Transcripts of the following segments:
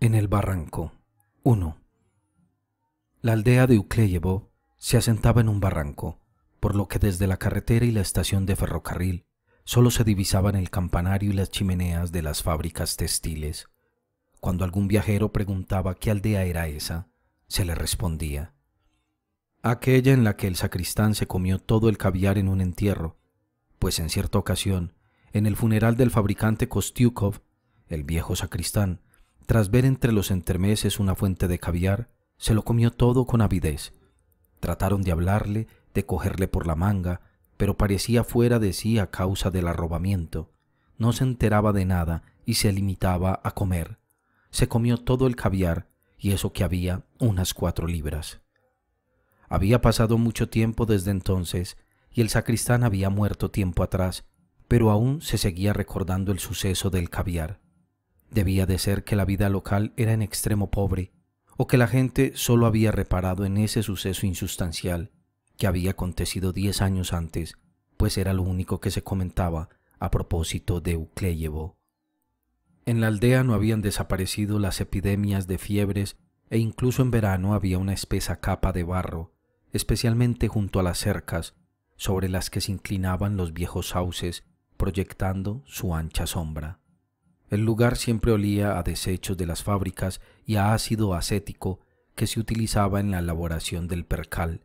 en el barranco. 1. La aldea de Ukleyevo se asentaba en un barranco, por lo que desde la carretera y la estación de ferrocarril solo se divisaban el campanario y las chimeneas de las fábricas textiles. Cuando algún viajero preguntaba qué aldea era esa, se le respondía, aquella en la que el sacristán se comió todo el caviar en un entierro, pues en cierta ocasión, en el funeral del fabricante Kostiukov, el viejo sacristán tras ver entre los entremeses una fuente de caviar, se lo comió todo con avidez. Trataron de hablarle, de cogerle por la manga, pero parecía fuera de sí a causa del arrobamiento. No se enteraba de nada y se limitaba a comer. Se comió todo el caviar y eso que había unas cuatro libras. Había pasado mucho tiempo desde entonces y el sacristán había muerto tiempo atrás, pero aún se seguía recordando el suceso del caviar. Debía de ser que la vida local era en extremo pobre, o que la gente solo había reparado en ese suceso insustancial que había acontecido diez años antes, pues era lo único que se comentaba a propósito de Eucléyevo. En la aldea no habían desaparecido las epidemias de fiebres e incluso en verano había una espesa capa de barro, especialmente junto a las cercas, sobre las que se inclinaban los viejos sauces, proyectando su ancha sombra. El lugar siempre olía a desechos de las fábricas y a ácido acético que se utilizaba en la elaboración del percal.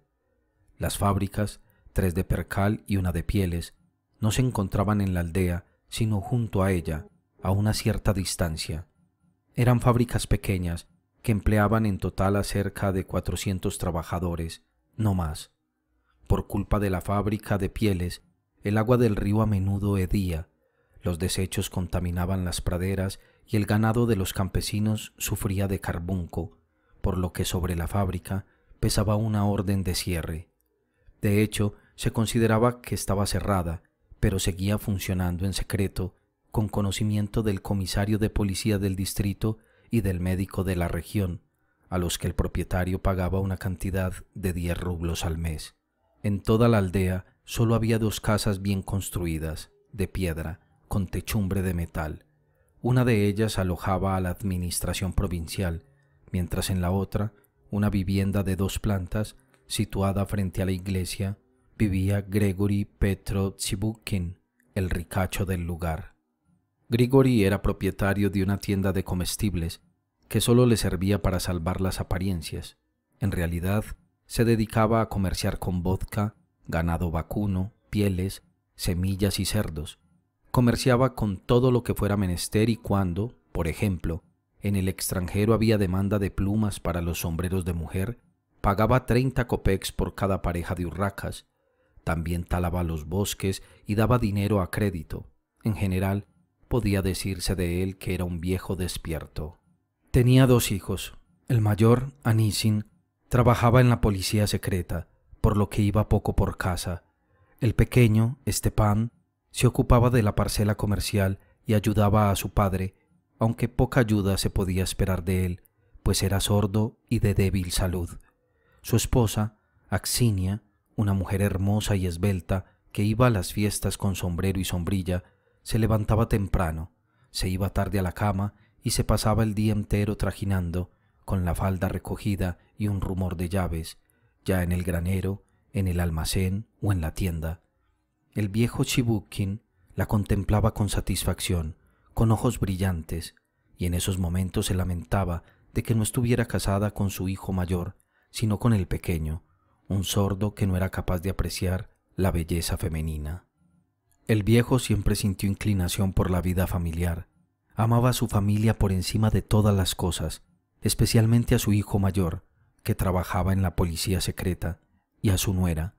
Las fábricas, tres de percal y una de pieles, no se encontraban en la aldea, sino junto a ella, a una cierta distancia. Eran fábricas pequeñas que empleaban en total a cerca de 400 trabajadores, no más. Por culpa de la fábrica de pieles, el agua del río a menudo hedía los desechos contaminaban las praderas y el ganado de los campesinos sufría de carbunco, por lo que sobre la fábrica pesaba una orden de cierre. De hecho, se consideraba que estaba cerrada, pero seguía funcionando en secreto, con conocimiento del comisario de policía del distrito y del médico de la región, a los que el propietario pagaba una cantidad de 10 rublos al mes. En toda la aldea solo había dos casas bien construidas, de piedra, con techumbre de metal. Una de ellas alojaba a la administración provincial, mientras en la otra, una vivienda de dos plantas, situada frente a la iglesia, vivía Gregory Petro Tsibukin, el ricacho del lugar. Grigori era propietario de una tienda de comestibles que solo le servía para salvar las apariencias. En realidad, se dedicaba a comerciar con vodka, ganado vacuno, pieles, semillas y cerdos, comerciaba con todo lo que fuera menester y cuando, por ejemplo, en el extranjero había demanda de plumas para los sombreros de mujer, pagaba 30 copex por cada pareja de urracas. También talaba los bosques y daba dinero a crédito. En general, podía decirse de él que era un viejo despierto. Tenía dos hijos. El mayor, Anisin, trabajaba en la policía secreta, por lo que iba poco por casa. El pequeño, Estepan, se ocupaba de la parcela comercial y ayudaba a su padre, aunque poca ayuda se podía esperar de él, pues era sordo y de débil salud. Su esposa, Axinia, una mujer hermosa y esbelta, que iba a las fiestas con sombrero y sombrilla, se levantaba temprano, se iba tarde a la cama y se pasaba el día entero trajinando, con la falda recogida y un rumor de llaves, ya en el granero, en el almacén o en la tienda. El viejo Chibukin la contemplaba con satisfacción, con ojos brillantes, y en esos momentos se lamentaba de que no estuviera casada con su hijo mayor, sino con el pequeño, un sordo que no era capaz de apreciar la belleza femenina. El viejo siempre sintió inclinación por la vida familiar. Amaba a su familia por encima de todas las cosas, especialmente a su hijo mayor, que trabajaba en la policía secreta, y a su nuera,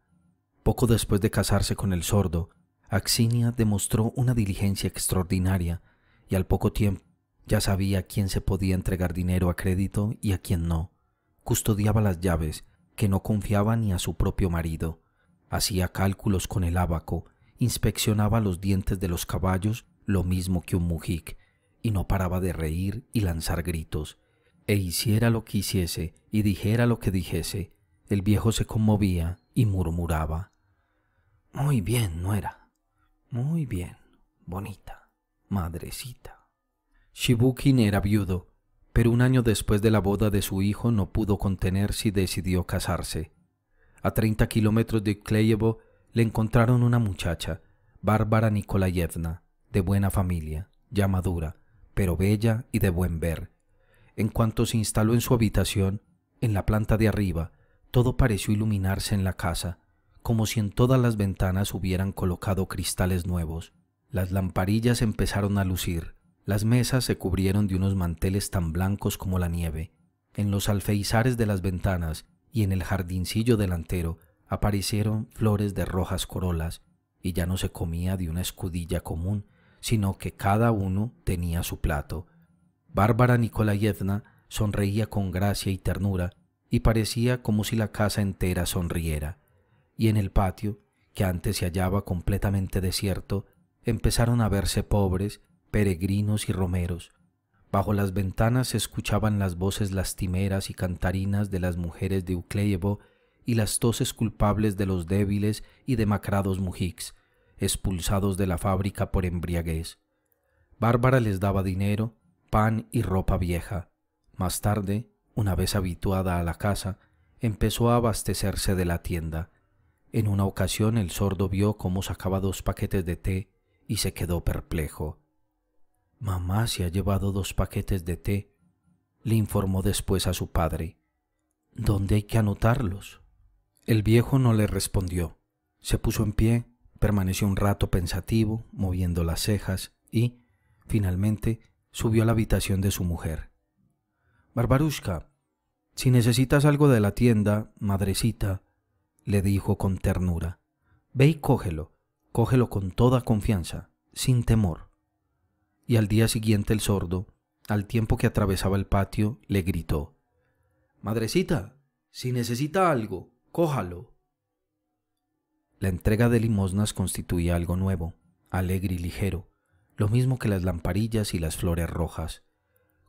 poco después de casarse con el sordo, Axinia demostró una diligencia extraordinaria y al poco tiempo ya sabía quién se podía entregar dinero a crédito y a quién no. Custodiaba las llaves, que no confiaba ni a su propio marido. Hacía cálculos con el abaco, inspeccionaba los dientes de los caballos, lo mismo que un mujik, y no paraba de reír y lanzar gritos. E hiciera lo que hiciese y dijera lo que dijese, el viejo se conmovía y murmuraba. Muy bien, nuera. Muy bien, bonita, madrecita. Shibukin era viudo, pero un año después de la boda de su hijo no pudo contenerse y decidió casarse. A 30 kilómetros de Kleyevo le encontraron una muchacha, Bárbara Nikolayevna, de buena familia, ya madura, pero bella y de buen ver. En cuanto se instaló en su habitación, en la planta de arriba, todo pareció iluminarse en la casa, como si en todas las ventanas hubieran colocado cristales nuevos. Las lamparillas empezaron a lucir, las mesas se cubrieron de unos manteles tan blancos como la nieve. En los alfeizares de las ventanas y en el jardincillo delantero aparecieron flores de rojas corolas, y ya no se comía de una escudilla común, sino que cada uno tenía su plato. Bárbara Nikolayevna sonreía con gracia y ternura, y parecía como si la casa entera sonriera y en el patio, que antes se hallaba completamente desierto, empezaron a verse pobres, peregrinos y romeros. Bajo las ventanas se escuchaban las voces lastimeras y cantarinas de las mujeres de Ucleyevo y las toses culpables de los débiles y demacrados mujiks, expulsados de la fábrica por embriaguez. Bárbara les daba dinero, pan y ropa vieja. Más tarde, una vez habituada a la casa, empezó a abastecerse de la tienda en una ocasión el sordo vio cómo sacaba dos paquetes de té y se quedó perplejo. Mamá se ha llevado dos paquetes de té, le informó después a su padre. ¿Dónde hay que anotarlos? El viejo no le respondió. Se puso en pie, permaneció un rato pensativo, moviendo las cejas, y, finalmente, subió a la habitación de su mujer. Barbarushka, si necesitas algo de la tienda, madrecita, le dijo con ternura, ve y cógelo, cógelo con toda confianza, sin temor. Y al día siguiente el sordo, al tiempo que atravesaba el patio, le gritó, Madrecita, si necesita algo, cójalo. La entrega de limosnas constituía algo nuevo, alegre y ligero, lo mismo que las lamparillas y las flores rojas.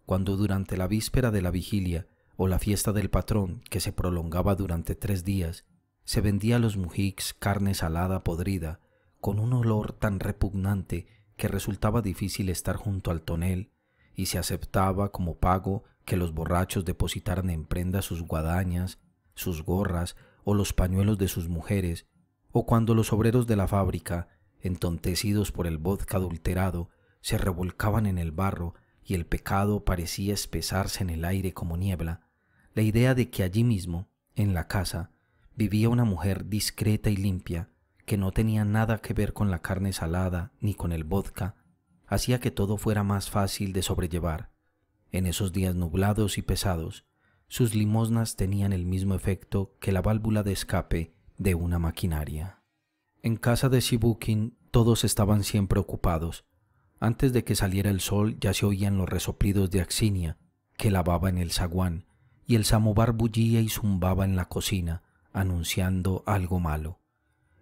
Cuando durante la víspera de la vigilia o la fiesta del patrón, que se prolongaba durante tres días, se vendía a los mujiks carne salada podrida, con un olor tan repugnante que resultaba difícil estar junto al tonel, y se aceptaba como pago que los borrachos depositaran en prenda sus guadañas, sus gorras o los pañuelos de sus mujeres, o cuando los obreros de la fábrica, entontecidos por el vodka adulterado, se revolcaban en el barro y el pecado parecía espesarse en el aire como niebla, la idea de que allí mismo, en la casa, vivía una mujer discreta y limpia que no tenía nada que ver con la carne salada ni con el vodka, hacía que todo fuera más fácil de sobrellevar. En esos días nublados y pesados, sus limosnas tenían el mismo efecto que la válvula de escape de una maquinaria. En casa de Shibukin todos estaban siempre ocupados. Antes de que saliera el sol ya se oían los resoplidos de Axinia, que lavaba en el zaguán, y el samovar bullía y zumbaba en la cocina, anunciando algo malo.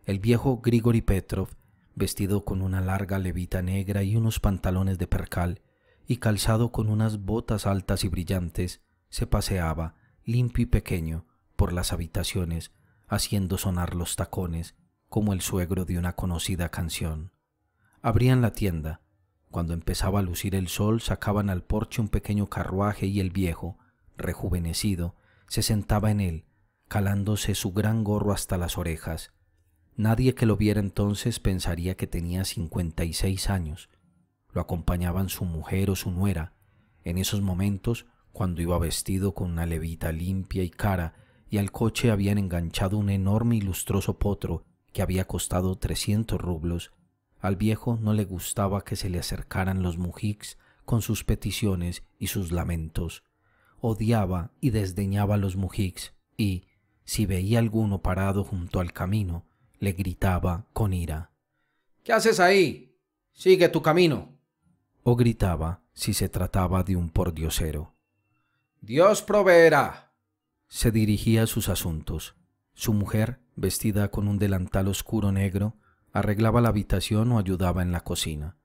El viejo Grigori Petrov, vestido con una larga levita negra y unos pantalones de percal, y calzado con unas botas altas y brillantes, se paseaba, limpio y pequeño, por las habitaciones, haciendo sonar los tacones, como el suegro de una conocida canción. Abrían la tienda. Cuando empezaba a lucir el sol, sacaban al porche un pequeño carruaje y el viejo, rejuvenecido, se sentaba en él, calándose su gran gorro hasta las orejas. Nadie que lo viera entonces pensaría que tenía cincuenta y seis años. Lo acompañaban su mujer o su nuera. En esos momentos, cuando iba vestido con una levita limpia y cara, y al coche habían enganchado un enorme y lustroso potro que había costado trescientos rublos, al viejo no le gustaba que se le acercaran los mujiks con sus peticiones y sus lamentos. Odiaba y desdeñaba a los mujiks y, si veía alguno parado junto al camino, le gritaba con ira. ¿Qué haces ahí? Sigue tu camino. O gritaba si se trataba de un pordiosero. Dios proveerá. Se dirigía a sus asuntos. Su mujer, vestida con un delantal oscuro negro, arreglaba la habitación o ayudaba en la cocina.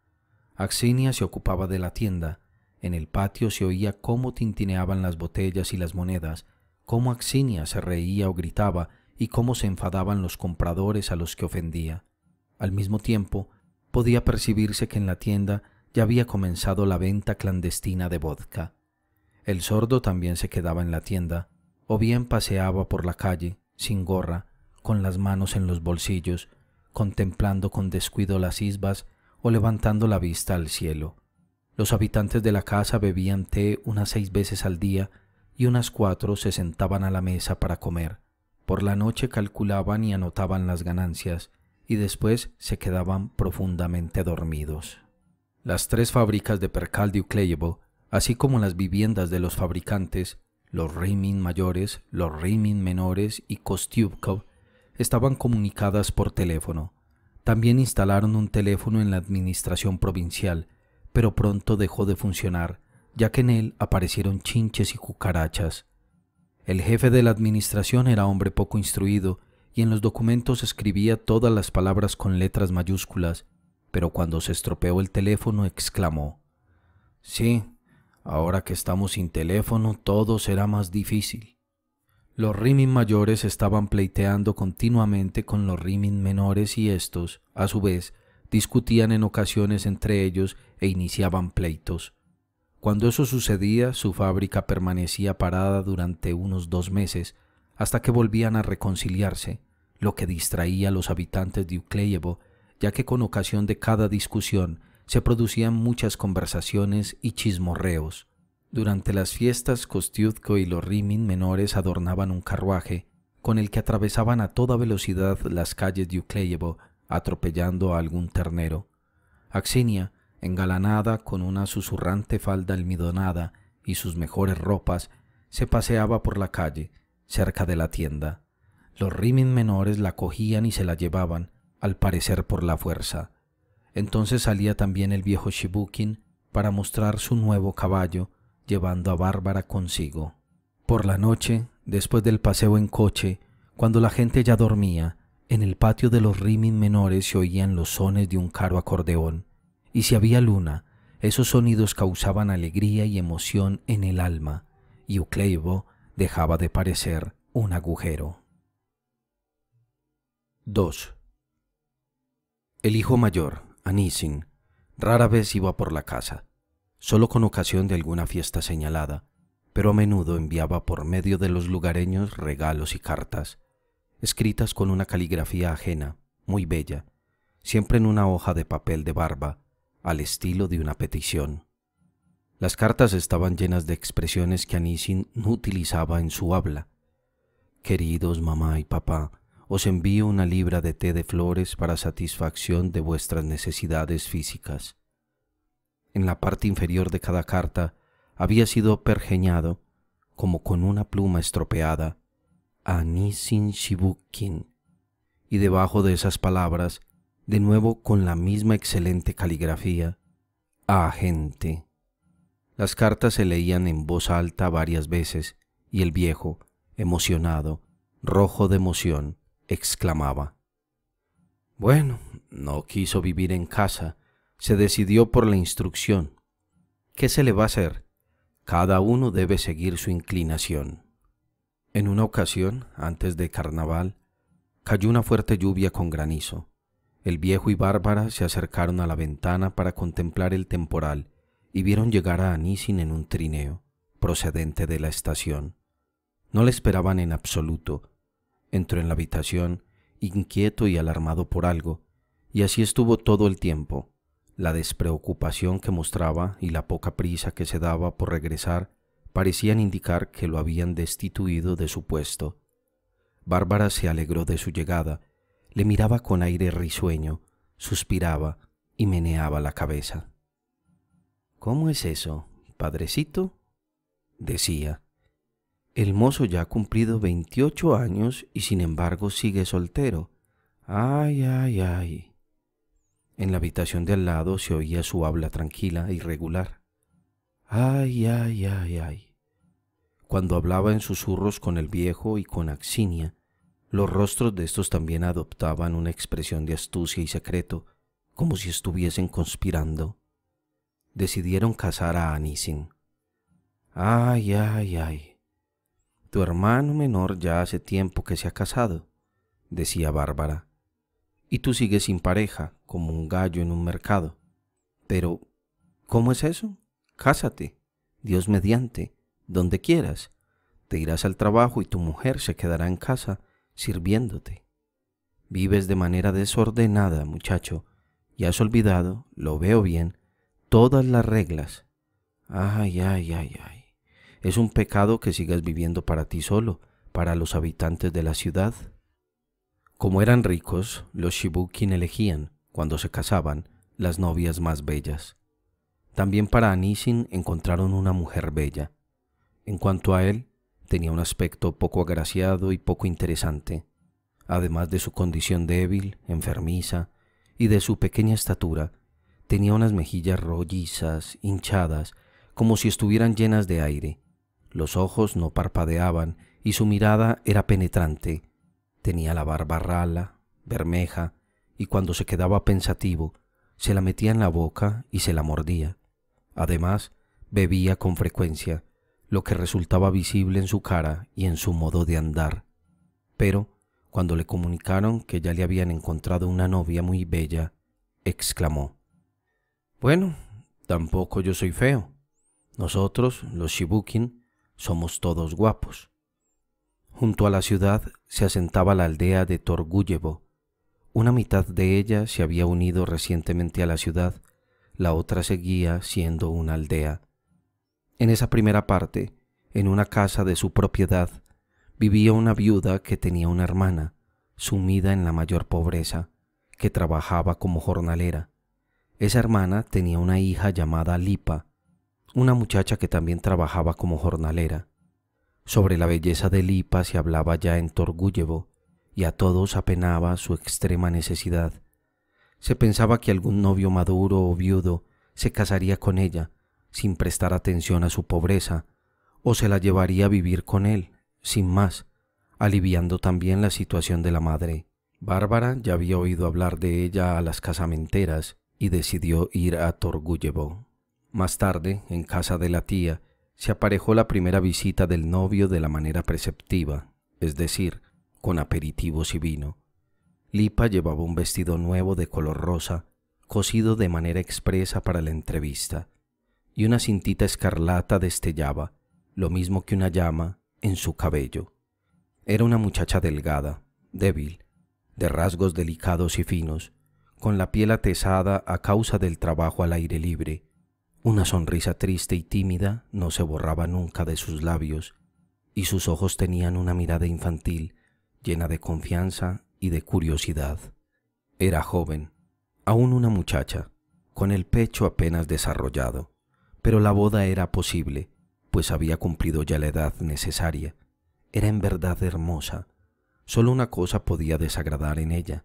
Axinia se ocupaba de la tienda. En el patio se oía cómo tintineaban las botellas y las monedas cómo Axinia se reía o gritaba y cómo se enfadaban los compradores a los que ofendía. Al mismo tiempo, podía percibirse que en la tienda ya había comenzado la venta clandestina de vodka. El sordo también se quedaba en la tienda, o bien paseaba por la calle, sin gorra, con las manos en los bolsillos, contemplando con descuido las isbas o levantando la vista al cielo. Los habitantes de la casa bebían té unas seis veces al día y unas cuatro se sentaban a la mesa para comer. Por la noche calculaban y anotaban las ganancias y después se quedaban profundamente dormidos. Las tres fábricas de percal de así como las viviendas de los fabricantes, los Rimin mayores, los Rimin menores y Kostyubkov, estaban comunicadas por teléfono. También instalaron un teléfono en la administración provincial, pero pronto dejó de funcionar ya que en él aparecieron chinches y cucarachas. El jefe de la administración era hombre poco instruido y en los documentos escribía todas las palabras con letras mayúsculas, pero cuando se estropeó el teléfono exclamó, Sí, ahora que estamos sin teléfono todo será más difícil. Los rimin mayores estaban pleiteando continuamente con los rimin menores y estos, a su vez, discutían en ocasiones entre ellos e iniciaban pleitos. Cuando eso sucedía, su fábrica permanecía parada durante unos dos meses hasta que volvían a reconciliarse, lo que distraía a los habitantes de Ukleyevo, ya que con ocasión de cada discusión se producían muchas conversaciones y chismorreos. Durante las fiestas, Kostiutko y los Rimin menores adornaban un carruaje, con el que atravesaban a toda velocidad las calles de Ukleyevo, atropellando a algún ternero. Axinia, engalanada con una susurrante falda almidonada y sus mejores ropas, se paseaba por la calle, cerca de la tienda. Los rimin menores la cogían y se la llevaban, al parecer por la fuerza. Entonces salía también el viejo Shibukin para mostrar su nuevo caballo, llevando a Bárbara consigo. Por la noche, después del paseo en coche, cuando la gente ya dormía, en el patio de los rimin menores se oían los sones de un caro acordeón y si había luna, esos sonidos causaban alegría y emoción en el alma, y Ucleibo dejaba de parecer un agujero. 2. El hijo mayor, Anisin, rara vez iba por la casa, solo con ocasión de alguna fiesta señalada, pero a menudo enviaba por medio de los lugareños regalos y cartas, escritas con una caligrafía ajena, muy bella, siempre en una hoja de papel de barba, al estilo de una petición. Las cartas estaban llenas de expresiones que Anisin no utilizaba en su habla. Queridos mamá y papá, os envío una libra de té de flores para satisfacción de vuestras necesidades físicas. En la parte inferior de cada carta había sido pergeñado, como con una pluma estropeada, Anisin Shibukin, y debajo de esas palabras de nuevo con la misma excelente caligrafía, a gente. Las cartas se leían en voz alta varias veces y el viejo, emocionado, rojo de emoción, exclamaba. Bueno, no quiso vivir en casa, se decidió por la instrucción. ¿Qué se le va a hacer? Cada uno debe seguir su inclinación. En una ocasión, antes de carnaval, cayó una fuerte lluvia con granizo. El viejo y Bárbara se acercaron a la ventana para contemplar el temporal y vieron llegar a Anisin en un trineo, procedente de la estación. No le esperaban en absoluto. Entró en la habitación, inquieto y alarmado por algo, y así estuvo todo el tiempo. La despreocupación que mostraba y la poca prisa que se daba por regresar parecían indicar que lo habían destituido de su puesto. Bárbara se alegró de su llegada le miraba con aire risueño, suspiraba y meneaba la cabeza. ¿Cómo es eso, padrecito? decía. El mozo ya ha cumplido veintiocho años y sin embargo sigue soltero. Ay, ay, ay. En la habitación de al lado se oía su habla tranquila y regular. Ay, ay, ay, ay. Cuando hablaba en susurros con el viejo y con Axinia, los rostros de estos también adoptaban una expresión de astucia y secreto, como si estuviesen conspirando. Decidieron casar a Anisin. Ay, ay, ay. Tu hermano menor ya hace tiempo que se ha casado, decía Bárbara. Y tú sigues sin pareja, como un gallo en un mercado. Pero, ¿cómo es eso? Cásate, Dios mediante, donde quieras. Te irás al trabajo y tu mujer se quedará en casa sirviéndote. Vives de manera desordenada, muchacho, y has olvidado, lo veo bien, todas las reglas. Ay, ay, ay, ay. Es un pecado que sigas viviendo para ti solo, para los habitantes de la ciudad. Como eran ricos, los Shibukin elegían, cuando se casaban, las novias más bellas. También para Anisin encontraron una mujer bella. En cuanto a él, tenía un aspecto poco agraciado y poco interesante, además de su condición débil, enfermiza y de su pequeña estatura, tenía unas mejillas rollizas, hinchadas, como si estuvieran llenas de aire. Los ojos no parpadeaban y su mirada era penetrante. Tenía la barba rala, bermeja, y cuando se quedaba pensativo, se la metía en la boca y se la mordía. Además, bebía con frecuencia, lo que resultaba visible en su cara y en su modo de andar. Pero, cuando le comunicaron que ya le habían encontrado una novia muy bella, exclamó, Bueno, tampoco yo soy feo. Nosotros, los Shibukin, somos todos guapos. Junto a la ciudad se asentaba la aldea de Torguyevo. Una mitad de ella se había unido recientemente a la ciudad, la otra seguía siendo una aldea. En esa primera parte, en una casa de su propiedad, vivía una viuda que tenía una hermana, sumida en la mayor pobreza, que trabajaba como jornalera. Esa hermana tenía una hija llamada Lipa, una muchacha que también trabajaba como jornalera. Sobre la belleza de Lipa se hablaba ya en Torgullevo, y a todos apenaba su extrema necesidad. Se pensaba que algún novio maduro o viudo se casaría con ella, sin prestar atención a su pobreza, o se la llevaría a vivir con él, sin más, aliviando también la situación de la madre. Bárbara ya había oído hablar de ella a las casamenteras y decidió ir a Torguyevo. Más tarde, en casa de la tía, se aparejó la primera visita del novio de la manera preceptiva, es decir, con aperitivos y vino. Lipa llevaba un vestido nuevo de color rosa, cosido de manera expresa para la entrevista y una cintita escarlata destellaba, lo mismo que una llama, en su cabello. Era una muchacha delgada, débil, de rasgos delicados y finos, con la piel atesada a causa del trabajo al aire libre. Una sonrisa triste y tímida no se borraba nunca de sus labios, y sus ojos tenían una mirada infantil, llena de confianza y de curiosidad. Era joven, aún una muchacha, con el pecho apenas desarrollado, pero la boda era posible, pues había cumplido ya la edad necesaria. Era en verdad hermosa. Solo una cosa podía desagradar en ella,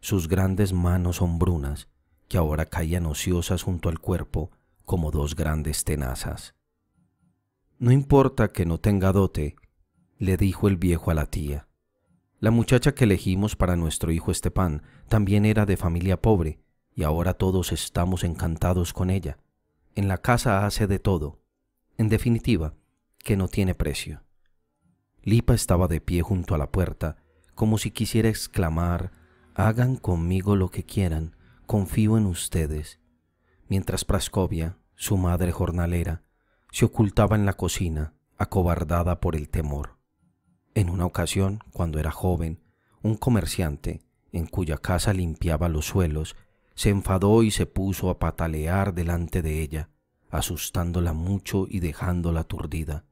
sus grandes manos hombrunas, que ahora caían ociosas junto al cuerpo como dos grandes tenazas. No importa que no tenga dote, le dijo el viejo a la tía. La muchacha que elegimos para nuestro hijo Estepán también era de familia pobre, y ahora todos estamos encantados con ella en la casa hace de todo, en definitiva, que no tiene precio. Lipa estaba de pie junto a la puerta, como si quisiera exclamar, hagan conmigo lo que quieran, confío en ustedes, mientras Prascovia, su madre jornalera, se ocultaba en la cocina, acobardada por el temor. En una ocasión, cuando era joven, un comerciante, en cuya casa limpiaba los suelos se enfadó y se puso a patalear delante de ella, asustándola mucho y dejándola aturdida.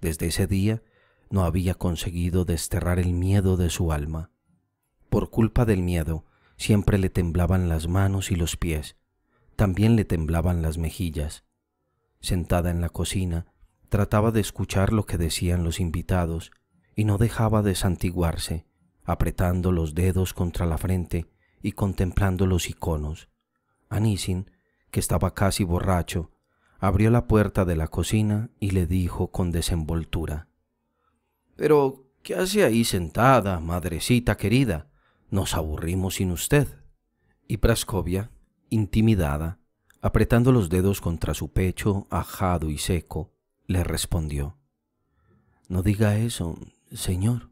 Desde ese día no había conseguido desterrar el miedo de su alma. Por culpa del miedo, siempre le temblaban las manos y los pies, también le temblaban las mejillas. Sentada en la cocina, trataba de escuchar lo que decían los invitados y no dejaba de santiguarse, apretando los dedos contra la frente y contemplando los iconos. Anisin, que estaba casi borracho, abrió la puerta de la cocina y le dijo con desenvoltura Pero, ¿qué hace ahí sentada, madrecita querida? Nos aburrimos sin usted. Y Prascovia, intimidada, apretando los dedos contra su pecho ajado y seco, le respondió No diga eso, señor.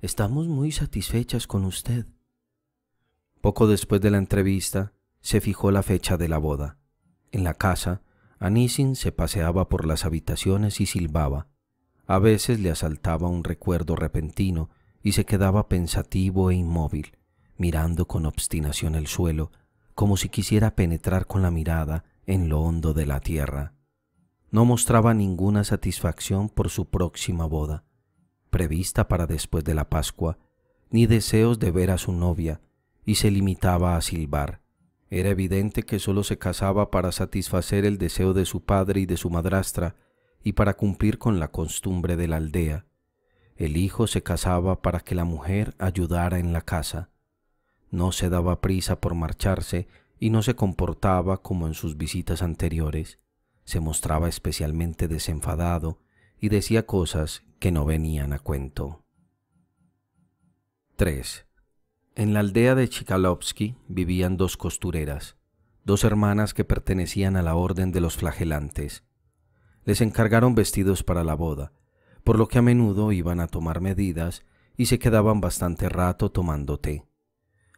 Estamos muy satisfechas con usted. Poco después de la entrevista, se fijó la fecha de la boda. En la casa, Anisin se paseaba por las habitaciones y silbaba. A veces le asaltaba un recuerdo repentino y se quedaba pensativo e inmóvil, mirando con obstinación el suelo, como si quisiera penetrar con la mirada en lo hondo de la tierra. No mostraba ninguna satisfacción por su próxima boda, prevista para después de la Pascua, ni deseos de ver a su novia, y se limitaba a silbar. Era evidente que solo se casaba para satisfacer el deseo de su padre y de su madrastra y para cumplir con la costumbre de la aldea. El hijo se casaba para que la mujer ayudara en la casa. No se daba prisa por marcharse y no se comportaba como en sus visitas anteriores. Se mostraba especialmente desenfadado y decía cosas que no venían a cuento. 3. En la aldea de Chikalovsky vivían dos costureras, dos hermanas que pertenecían a la orden de los flagelantes. Les encargaron vestidos para la boda, por lo que a menudo iban a tomar medidas y se quedaban bastante rato tomando té.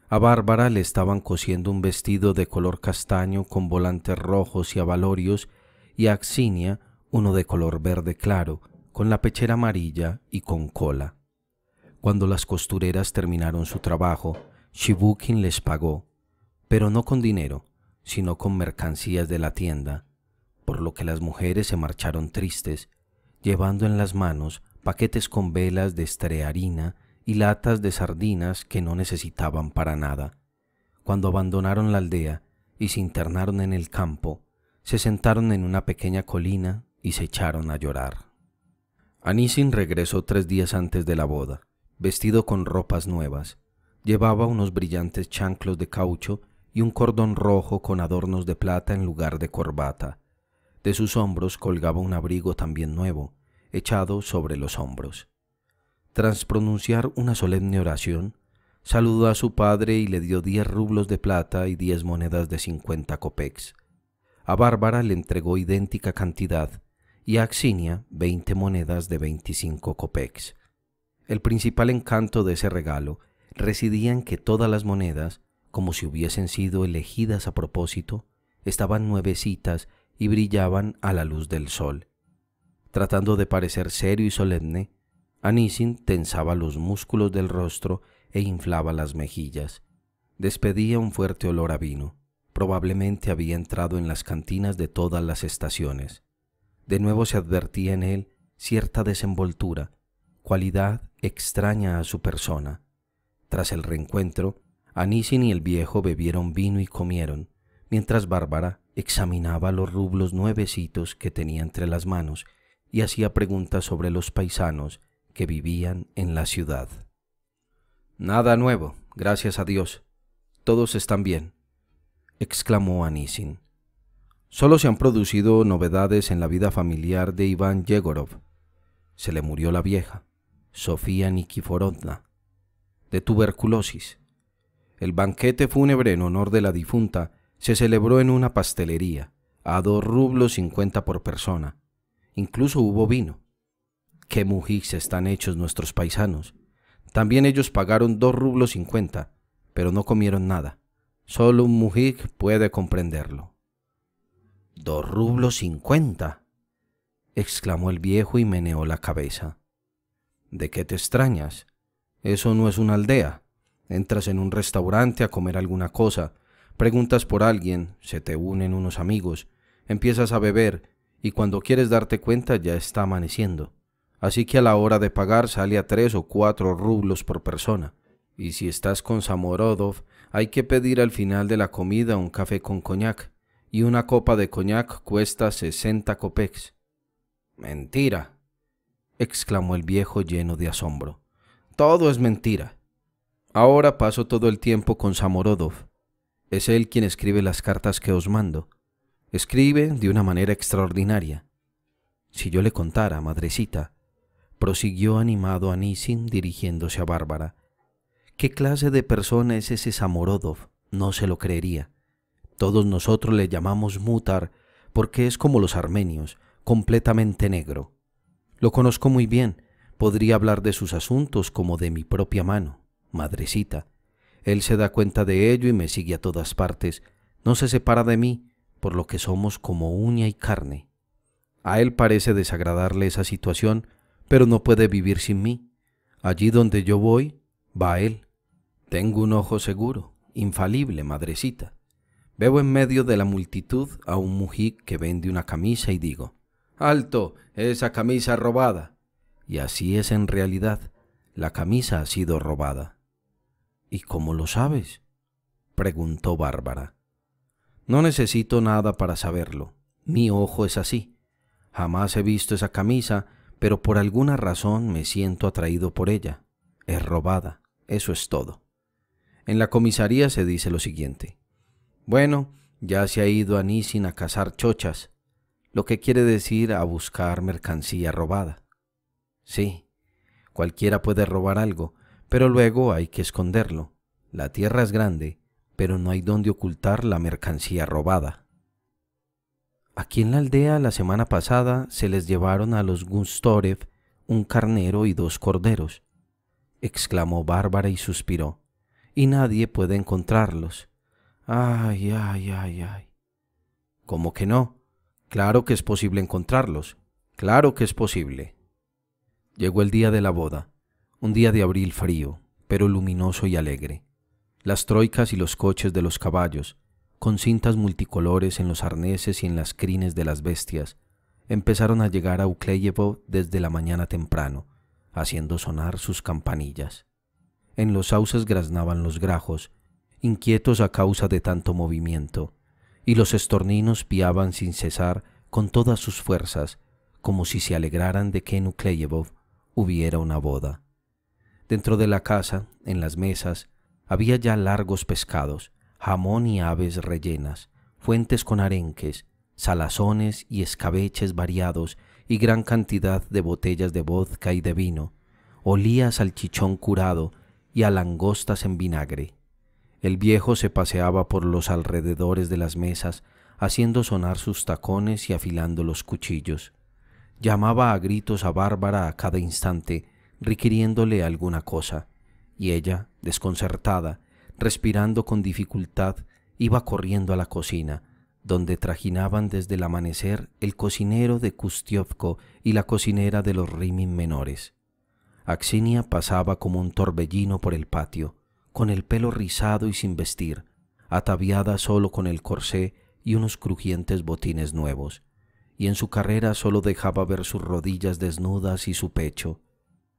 A Bárbara le estaban cosiendo un vestido de color castaño con volantes rojos y abalorios y a Axinia uno de color verde claro, con la pechera amarilla y con cola. Cuando las costureras terminaron su trabajo, Shibukin les pagó, pero no con dinero, sino con mercancías de la tienda, por lo que las mujeres se marcharon tristes, llevando en las manos paquetes con velas de estrearina y latas de sardinas que no necesitaban para nada. Cuando abandonaron la aldea y se internaron en el campo, se sentaron en una pequeña colina y se echaron a llorar. Anisin regresó tres días antes de la boda vestido con ropas nuevas. Llevaba unos brillantes chanclos de caucho y un cordón rojo con adornos de plata en lugar de corbata. De sus hombros colgaba un abrigo también nuevo, echado sobre los hombros. Tras pronunciar una solemne oración, saludó a su padre y le dio diez rublos de plata y diez monedas de cincuenta copex. A Bárbara le entregó idéntica cantidad y a Axinia veinte monedas de veinticinco copex. El principal encanto de ese regalo residía en que todas las monedas, como si hubiesen sido elegidas a propósito, estaban nuevecitas y brillaban a la luz del sol. Tratando de parecer serio y solemne, Anisin tensaba los músculos del rostro e inflaba las mejillas. Despedía un fuerte olor a vino. Probablemente había entrado en las cantinas de todas las estaciones. De nuevo se advertía en él cierta desenvoltura, cualidad extraña a su persona. Tras el reencuentro, Anisin y el viejo bebieron vino y comieron, mientras Bárbara examinaba los rublos nuevecitos que tenía entre las manos y hacía preguntas sobre los paisanos que vivían en la ciudad. Nada nuevo, gracias a Dios. Todos están bien, exclamó Anisin. Solo se han producido novedades en la vida familiar de Iván Yegorov. Se le murió la vieja, Sofía Nikiforovna, de tuberculosis. El banquete fúnebre en honor de la difunta se celebró en una pastelería, a dos rublos cincuenta por persona. Incluso hubo vino. Qué mujiks están hechos nuestros paisanos. También ellos pagaron dos rublos cincuenta, pero no comieron nada. Solo un mujik puede comprenderlo. Dos rublos cincuenta, exclamó el viejo y meneó la cabeza. ¿De qué te extrañas? Eso no es una aldea. Entras en un restaurante a comer alguna cosa, preguntas por alguien, se te unen unos amigos, empiezas a beber y cuando quieres darte cuenta ya está amaneciendo. Así que a la hora de pagar sale a tres o cuatro rublos por persona. Y si estás con Samorodov, hay que pedir al final de la comida un café con coñac, y una copa de coñac cuesta 60 copex. Mentira, exclamó el viejo lleno de asombro. Todo es mentira. Ahora paso todo el tiempo con Samorodov. Es él quien escribe las cartas que os mando. Escribe de una manera extraordinaria. Si yo le contara, madrecita, prosiguió animado Anisin dirigiéndose a Bárbara. ¿Qué clase de persona es ese Samorodov? No se lo creería. Todos nosotros le llamamos Mutar porque es como los armenios, completamente negro. Lo conozco muy bien. Podría hablar de sus asuntos como de mi propia mano, madrecita. Él se da cuenta de ello y me sigue a todas partes. No se separa de mí, por lo que somos como uña y carne. A él parece desagradarle esa situación, pero no puede vivir sin mí. Allí donde yo voy, va él. Tengo un ojo seguro, infalible, madrecita. Veo en medio de la multitud a un mujik que vende una camisa y digo, Alto, esa camisa robada. Y así es en realidad, la camisa ha sido robada. ¿Y cómo lo sabes? preguntó Bárbara. No necesito nada para saberlo. Mi ojo es así. Jamás he visto esa camisa, pero por alguna razón me siento atraído por ella. Es robada, eso es todo. En la comisaría se dice lo siguiente. Bueno, ya se ha ido Nissin a cazar chochas lo que quiere decir a buscar mercancía robada. Sí, cualquiera puede robar algo, pero luego hay que esconderlo. La tierra es grande, pero no hay dónde ocultar la mercancía robada. Aquí en la aldea la semana pasada se les llevaron a los Gustórev un carnero y dos corderos, exclamó Bárbara y suspiró, y nadie puede encontrarlos. Ay, ay, ay, ay. ¿Cómo que no? Claro que es posible encontrarlos, claro que es posible. Llegó el día de la boda, un día de abril frío, pero luminoso y alegre. Las troicas y los coches de los caballos, con cintas multicolores en los arneses y en las crines de las bestias, empezaron a llegar a Ukleyevo desde la mañana temprano, haciendo sonar sus campanillas. En los sauces graznaban los grajos, inquietos a causa de tanto movimiento, y los estorninos piaban sin cesar con todas sus fuerzas, como si se alegraran de que en Ukleyevov hubiera una boda. Dentro de la casa, en las mesas, había ya largos pescados, jamón y aves rellenas, fuentes con arenques, salazones y escabeches variados y gran cantidad de botellas de vodka y de vino. olías al chichón curado y a langostas en vinagre. El viejo se paseaba por los alrededores de las mesas, haciendo sonar sus tacones y afilando los cuchillos. Llamaba a gritos a Bárbara a cada instante, requiriéndole alguna cosa, y ella, desconcertada, respirando con dificultad, iba corriendo a la cocina, donde trajinaban desde el amanecer el cocinero de Kustiovko y la cocinera de los Rimin menores. Axinia pasaba como un torbellino por el patio, con el pelo rizado y sin vestir, ataviada solo con el corsé y unos crujientes botines nuevos, y en su carrera solo dejaba ver sus rodillas desnudas y su pecho.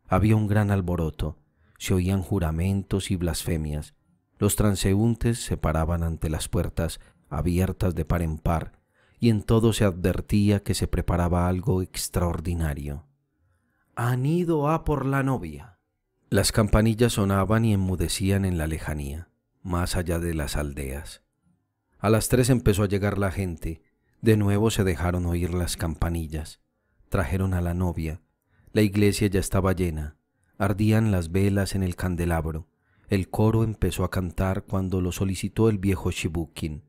Había un gran alboroto, se oían juramentos y blasfemias. Los transeúntes se paraban ante las puertas, abiertas de par en par, y en todo se advertía que se preparaba algo extraordinario. Han ido a por la novia. Las campanillas sonaban y enmudecían en la lejanía, más allá de las aldeas. A las tres empezó a llegar la gente. De nuevo se dejaron oír las campanillas. Trajeron a la novia. La iglesia ya estaba llena. Ardían las velas en el candelabro. El coro empezó a cantar cuando lo solicitó el viejo Shibukin.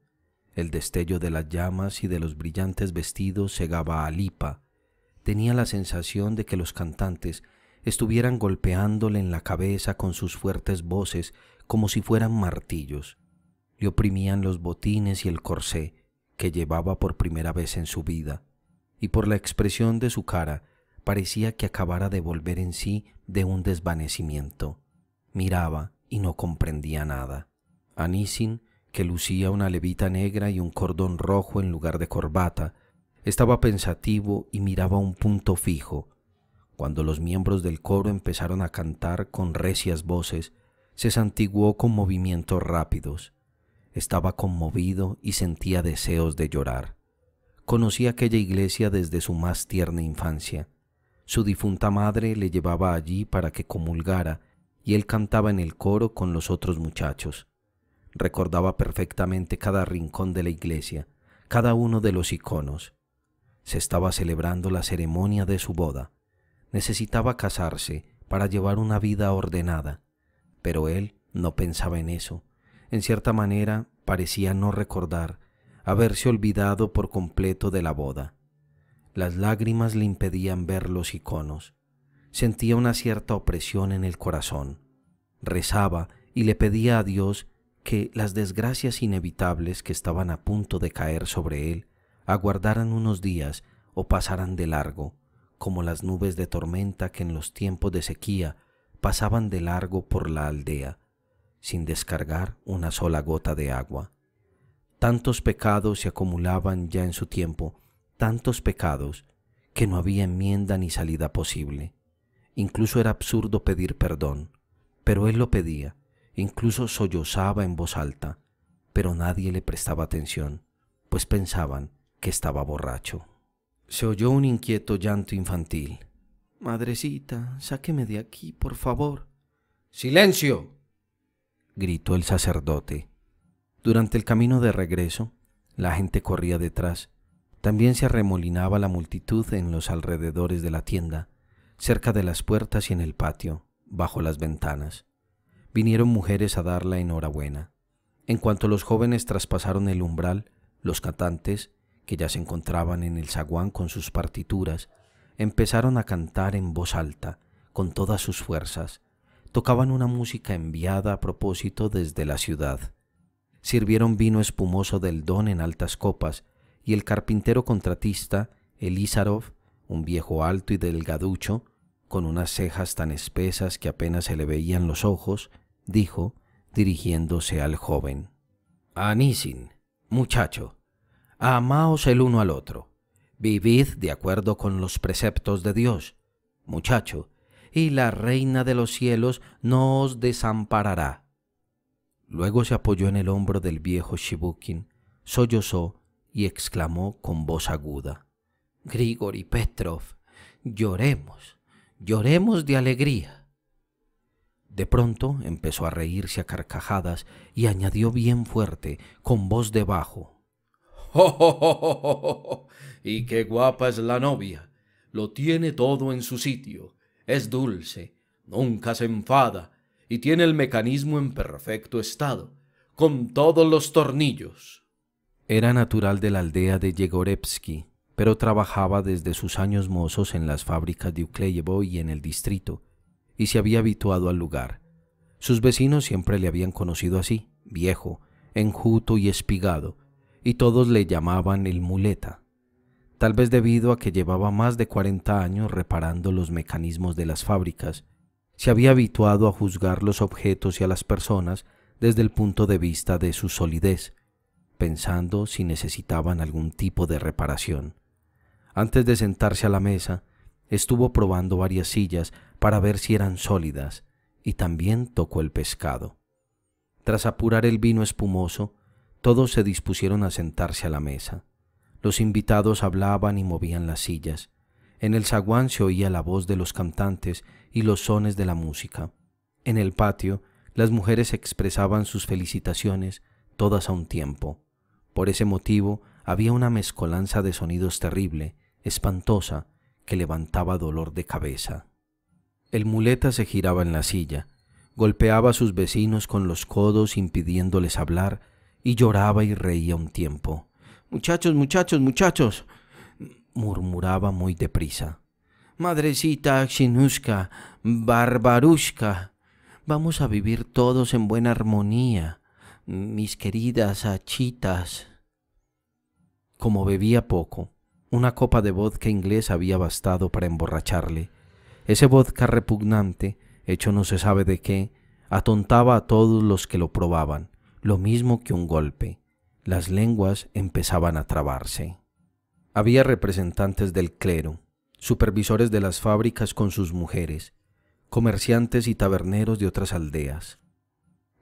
El destello de las llamas y de los brillantes vestidos cegaba a Lipa. Tenía la sensación de que los cantantes estuvieran golpeándole en la cabeza con sus fuertes voces como si fueran martillos. Le oprimían los botines y el corsé que llevaba por primera vez en su vida, y por la expresión de su cara parecía que acabara de volver en sí de un desvanecimiento. Miraba y no comprendía nada. Anisin, que lucía una levita negra y un cordón rojo en lugar de corbata, estaba pensativo y miraba un punto fijo, cuando los miembros del coro empezaron a cantar con recias voces, se santiguó con movimientos rápidos. Estaba conmovido y sentía deseos de llorar. Conocía aquella iglesia desde su más tierna infancia. Su difunta madre le llevaba allí para que comulgara y él cantaba en el coro con los otros muchachos. Recordaba perfectamente cada rincón de la iglesia, cada uno de los iconos. Se estaba celebrando la ceremonia de su boda. Necesitaba casarse para llevar una vida ordenada, pero él no pensaba en eso. En cierta manera, parecía no recordar haberse olvidado por completo de la boda. Las lágrimas le impedían ver los iconos. Sentía una cierta opresión en el corazón. Rezaba y le pedía a Dios que las desgracias inevitables que estaban a punto de caer sobre él aguardaran unos días o pasaran de largo, como las nubes de tormenta que en los tiempos de sequía pasaban de largo por la aldea, sin descargar una sola gota de agua. Tantos pecados se acumulaban ya en su tiempo, tantos pecados, que no había enmienda ni salida posible. Incluso era absurdo pedir perdón, pero él lo pedía, incluso sollozaba en voz alta, pero nadie le prestaba atención, pues pensaban que estaba borracho. Se oyó un inquieto llanto infantil. Madrecita, sáqueme de aquí, por favor. Silencio. gritó el sacerdote. Durante el camino de regreso, la gente corría detrás. También se arremolinaba la multitud en los alrededores de la tienda, cerca de las puertas y en el patio, bajo las ventanas. Vinieron mujeres a dar la enhorabuena. En cuanto los jóvenes traspasaron el umbral, los cantantes, que ya se encontraban en el zaguán con sus partituras, empezaron a cantar en voz alta, con todas sus fuerzas. Tocaban una música enviada a propósito desde la ciudad. Sirvieron vino espumoso del don en altas copas, y el carpintero contratista, Elízarov, un viejo alto y delgaducho, con unas cejas tan espesas que apenas se le veían los ojos, dijo, dirigiéndose al joven. Anisin, muchacho, Amaos el uno al otro. Vivid de acuerdo con los preceptos de Dios. Muchacho, y la reina de los cielos no os desamparará. Luego se apoyó en el hombro del viejo Shibukin, sollozó y exclamó con voz aguda: Grigori Petrov, lloremos, lloremos de alegría. De pronto empezó a reírse a carcajadas y añadió bien fuerte, con voz de bajo: y qué guapa es la novia. Lo tiene todo en su sitio. Es dulce, nunca se enfada y tiene el mecanismo en perfecto estado, con todos los tornillos. Era natural de la aldea de Yegorevsky, pero trabajaba desde sus años mozos en las fábricas de Ukleyevo y en el distrito, y se había habituado al lugar. Sus vecinos siempre le habían conocido así, viejo, enjuto y espigado, y todos le llamaban el muleta, tal vez debido a que llevaba más de 40 años reparando los mecanismos de las fábricas, se había habituado a juzgar los objetos y a las personas desde el punto de vista de su solidez, pensando si necesitaban algún tipo de reparación. Antes de sentarse a la mesa, estuvo probando varias sillas para ver si eran sólidas y también tocó el pescado. Tras apurar el vino espumoso, todos se dispusieron a sentarse a la mesa. Los invitados hablaban y movían las sillas. En el zaguán se oía la voz de los cantantes y los sones de la música. En el patio, las mujeres expresaban sus felicitaciones, todas a un tiempo. Por ese motivo, había una mezcolanza de sonidos terrible, espantosa, que levantaba dolor de cabeza. El muleta se giraba en la silla, golpeaba a sus vecinos con los codos impidiéndoles hablar y lloraba y reía un tiempo. Muchachos, muchachos, muchachos, murmuraba muy deprisa. Madrecita Axinuska, Barbarushka, vamos a vivir todos en buena armonía, mis queridas achitas. Como bebía poco, una copa de vodka inglés había bastado para emborracharle. Ese vodka repugnante, hecho no se sabe de qué, atontaba a todos los que lo probaban lo mismo que un golpe. Las lenguas empezaban a trabarse. Había representantes del clero, supervisores de las fábricas con sus mujeres, comerciantes y taberneros de otras aldeas.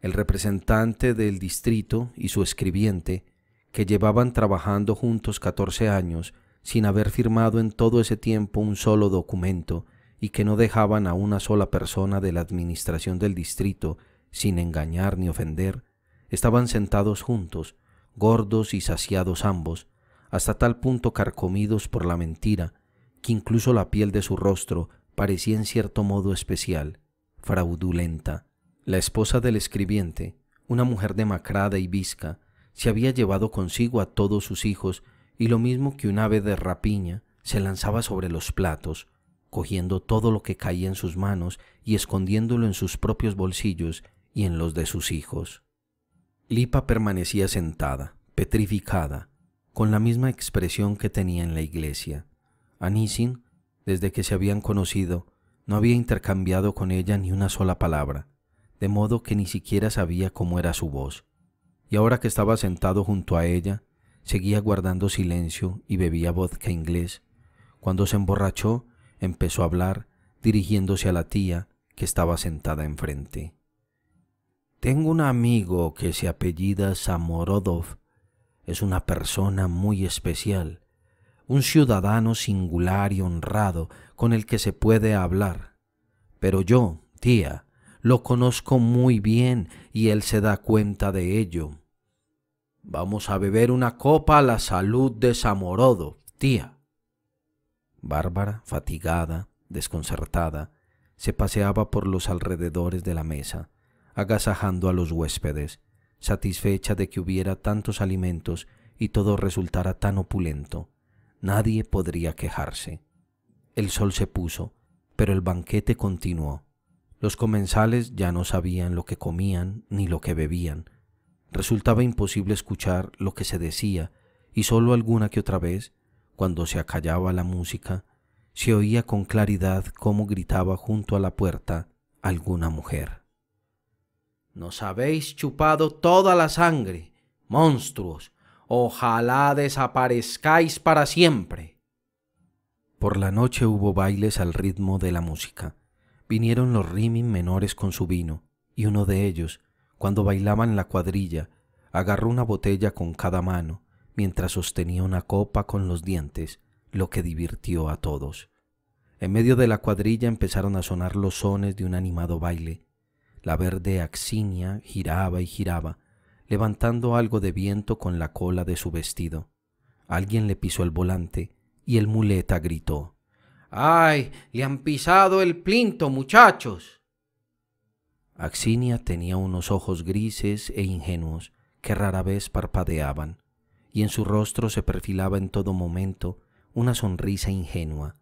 El representante del distrito y su escribiente, que llevaban trabajando juntos 14 años sin haber firmado en todo ese tiempo un solo documento y que no dejaban a una sola persona de la administración del distrito sin engañar ni ofender, Estaban sentados juntos, gordos y saciados ambos, hasta tal punto carcomidos por la mentira, que incluso la piel de su rostro parecía en cierto modo especial, fraudulenta. La esposa del escribiente, una mujer demacrada y visca, se había llevado consigo a todos sus hijos y lo mismo que un ave de rapiña, se lanzaba sobre los platos, cogiendo todo lo que caía en sus manos y escondiéndolo en sus propios bolsillos y en los de sus hijos. Lipa permanecía sentada, petrificada, con la misma expresión que tenía en la iglesia. Anisin, desde que se habían conocido, no había intercambiado con ella ni una sola palabra, de modo que ni siquiera sabía cómo era su voz. Y ahora que estaba sentado junto a ella, seguía guardando silencio y bebía vodka inglés. Cuando se emborrachó, empezó a hablar, dirigiéndose a la tía que estaba sentada enfrente. Tengo un amigo que se apellida Samorodov. Es una persona muy especial, un ciudadano singular y honrado con el que se puede hablar. Pero yo, tía, lo conozco muy bien y él se da cuenta de ello. Vamos a beber una copa a la salud de Samorodov, tía. Bárbara, fatigada, desconcertada, se paseaba por los alrededores de la mesa agasajando a los huéspedes, satisfecha de que hubiera tantos alimentos y todo resultara tan opulento. Nadie podría quejarse. El sol se puso, pero el banquete continuó. Los comensales ya no sabían lo que comían ni lo que bebían. Resultaba imposible escuchar lo que se decía y sólo alguna que otra vez, cuando se acallaba la música, se oía con claridad cómo gritaba junto a la puerta alguna mujer. Nos habéis chupado toda la sangre, monstruos. Ojalá desaparezcáis para siempre. Por la noche hubo bailes al ritmo de la música. Vinieron los rimin menores con su vino, y uno de ellos, cuando bailaban la cuadrilla, agarró una botella con cada mano, mientras sostenía una copa con los dientes, lo que divirtió a todos. En medio de la cuadrilla empezaron a sonar los sones de un animado baile, la verde axinia giraba y giraba, levantando algo de viento con la cola de su vestido. Alguien le pisó el volante y el muleta gritó. ¡Ay! Le han pisado el plinto, muchachos. Axinia tenía unos ojos grises e ingenuos que rara vez parpadeaban, y en su rostro se perfilaba en todo momento una sonrisa ingenua.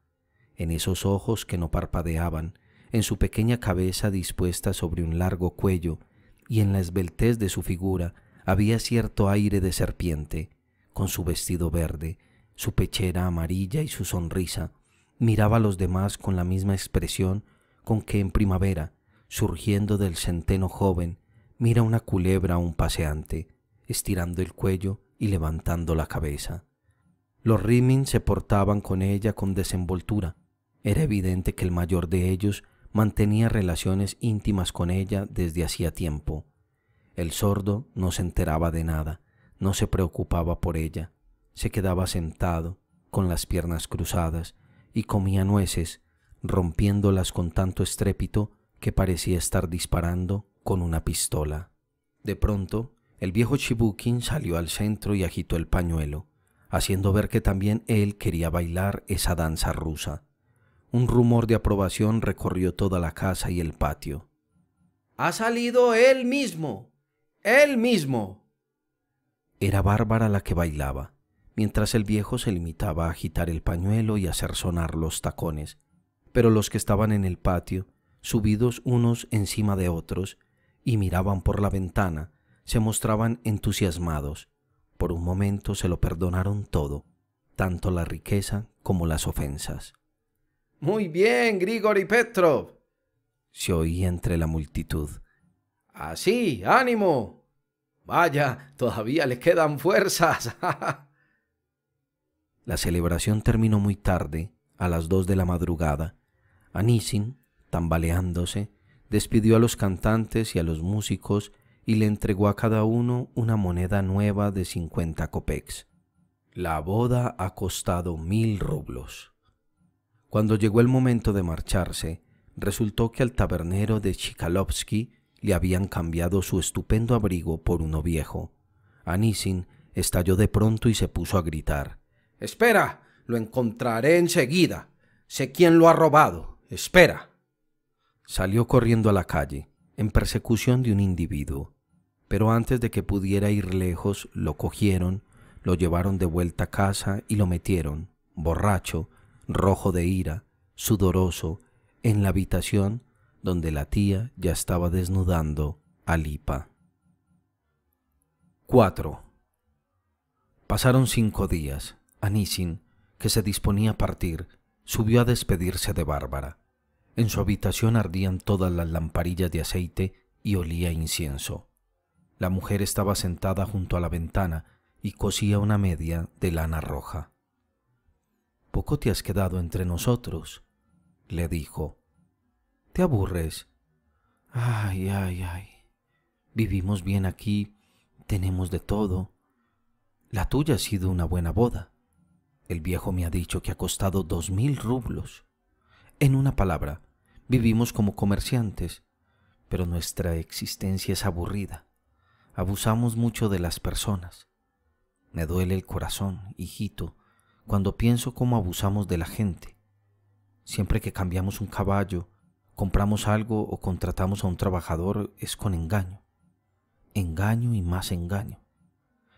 En esos ojos que no parpadeaban en su pequeña cabeza dispuesta sobre un largo cuello, y en la esbeltez de su figura había cierto aire de serpiente, con su vestido verde, su pechera amarilla y su sonrisa. Miraba a los demás con la misma expresión con que en primavera, surgiendo del centeno joven, mira una culebra a un paseante, estirando el cuello y levantando la cabeza. Los Rimin se portaban con ella con desenvoltura. Era evidente que el mayor de ellos mantenía relaciones íntimas con ella desde hacía tiempo. El sordo no se enteraba de nada, no se preocupaba por ella, se quedaba sentado, con las piernas cruzadas, y comía nueces, rompiéndolas con tanto estrépito que parecía estar disparando con una pistola. De pronto, el viejo Chibukin salió al centro y agitó el pañuelo, haciendo ver que también él quería bailar esa danza rusa. Un rumor de aprobación recorrió toda la casa y el patio. Ha salido él mismo. Él mismo. Era Bárbara la que bailaba, mientras el viejo se limitaba a agitar el pañuelo y hacer sonar los tacones, pero los que estaban en el patio, subidos unos encima de otros, y miraban por la ventana, se mostraban entusiasmados. Por un momento se lo perdonaron todo, tanto la riqueza como las ofensas. Muy bien, Grigori Petrov. Se oía entre la multitud. Así, ánimo. Vaya, todavía le quedan fuerzas. la celebración terminó muy tarde, a las dos de la madrugada. Anisin, tambaleándose, despidió a los cantantes y a los músicos y le entregó a cada uno una moneda nueva de cincuenta copex. La boda ha costado mil rublos. Cuando llegó el momento de marcharse, resultó que al tabernero de Chikalovsky le habían cambiado su estupendo abrigo por uno viejo. Anisin estalló de pronto y se puso a gritar. Espera, lo encontraré enseguida. Sé quién lo ha robado. Espera. Salió corriendo a la calle, en persecución de un individuo. Pero antes de que pudiera ir lejos, lo cogieron, lo llevaron de vuelta a casa y lo metieron, borracho, rojo de ira, sudoroso, en la habitación donde la tía ya estaba desnudando a Lipa. 4. Pasaron cinco días. Anisin, que se disponía a partir, subió a despedirse de Bárbara. En su habitación ardían todas las lamparillas de aceite y olía incienso. La mujer estaba sentada junto a la ventana y cosía una media de lana roja. Poco te has quedado entre nosotros, le dijo. ¿Te aburres? Ay, ay, ay. Vivimos bien aquí, tenemos de todo. La tuya ha sido una buena boda. El viejo me ha dicho que ha costado dos mil rublos. En una palabra, vivimos como comerciantes, pero nuestra existencia es aburrida. Abusamos mucho de las personas. Me duele el corazón, hijito, cuando pienso cómo abusamos de la gente. Siempre que cambiamos un caballo, compramos algo o contratamos a un trabajador es con engaño. Engaño y más engaño.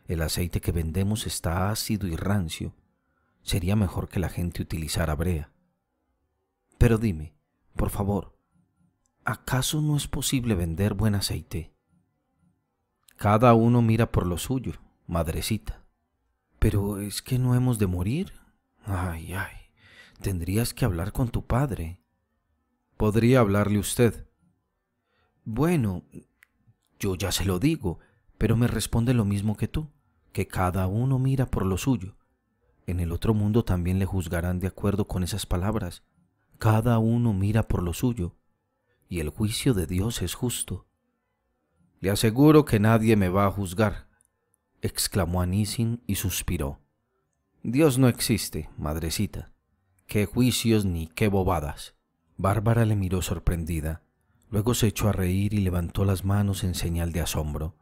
El aceite que vendemos está ácido y rancio. Sería mejor que la gente utilizara brea. Pero dime, por favor, ¿acaso no es posible vender buen aceite? Cada uno mira por lo suyo, madrecita. Pero es que no hemos de morir. Ay, ay. Tendrías que hablar con tu padre. Podría hablarle usted. Bueno, yo ya se lo digo, pero me responde lo mismo que tú, que cada uno mira por lo suyo. En el otro mundo también le juzgarán de acuerdo con esas palabras. Cada uno mira por lo suyo, y el juicio de Dios es justo. Le aseguro que nadie me va a juzgar, exclamó Anisin y suspiró. Dios no existe, madrecita. Qué juicios ni qué bobadas. Bárbara le miró sorprendida, luego se echó a reír y levantó las manos en señal de asombro.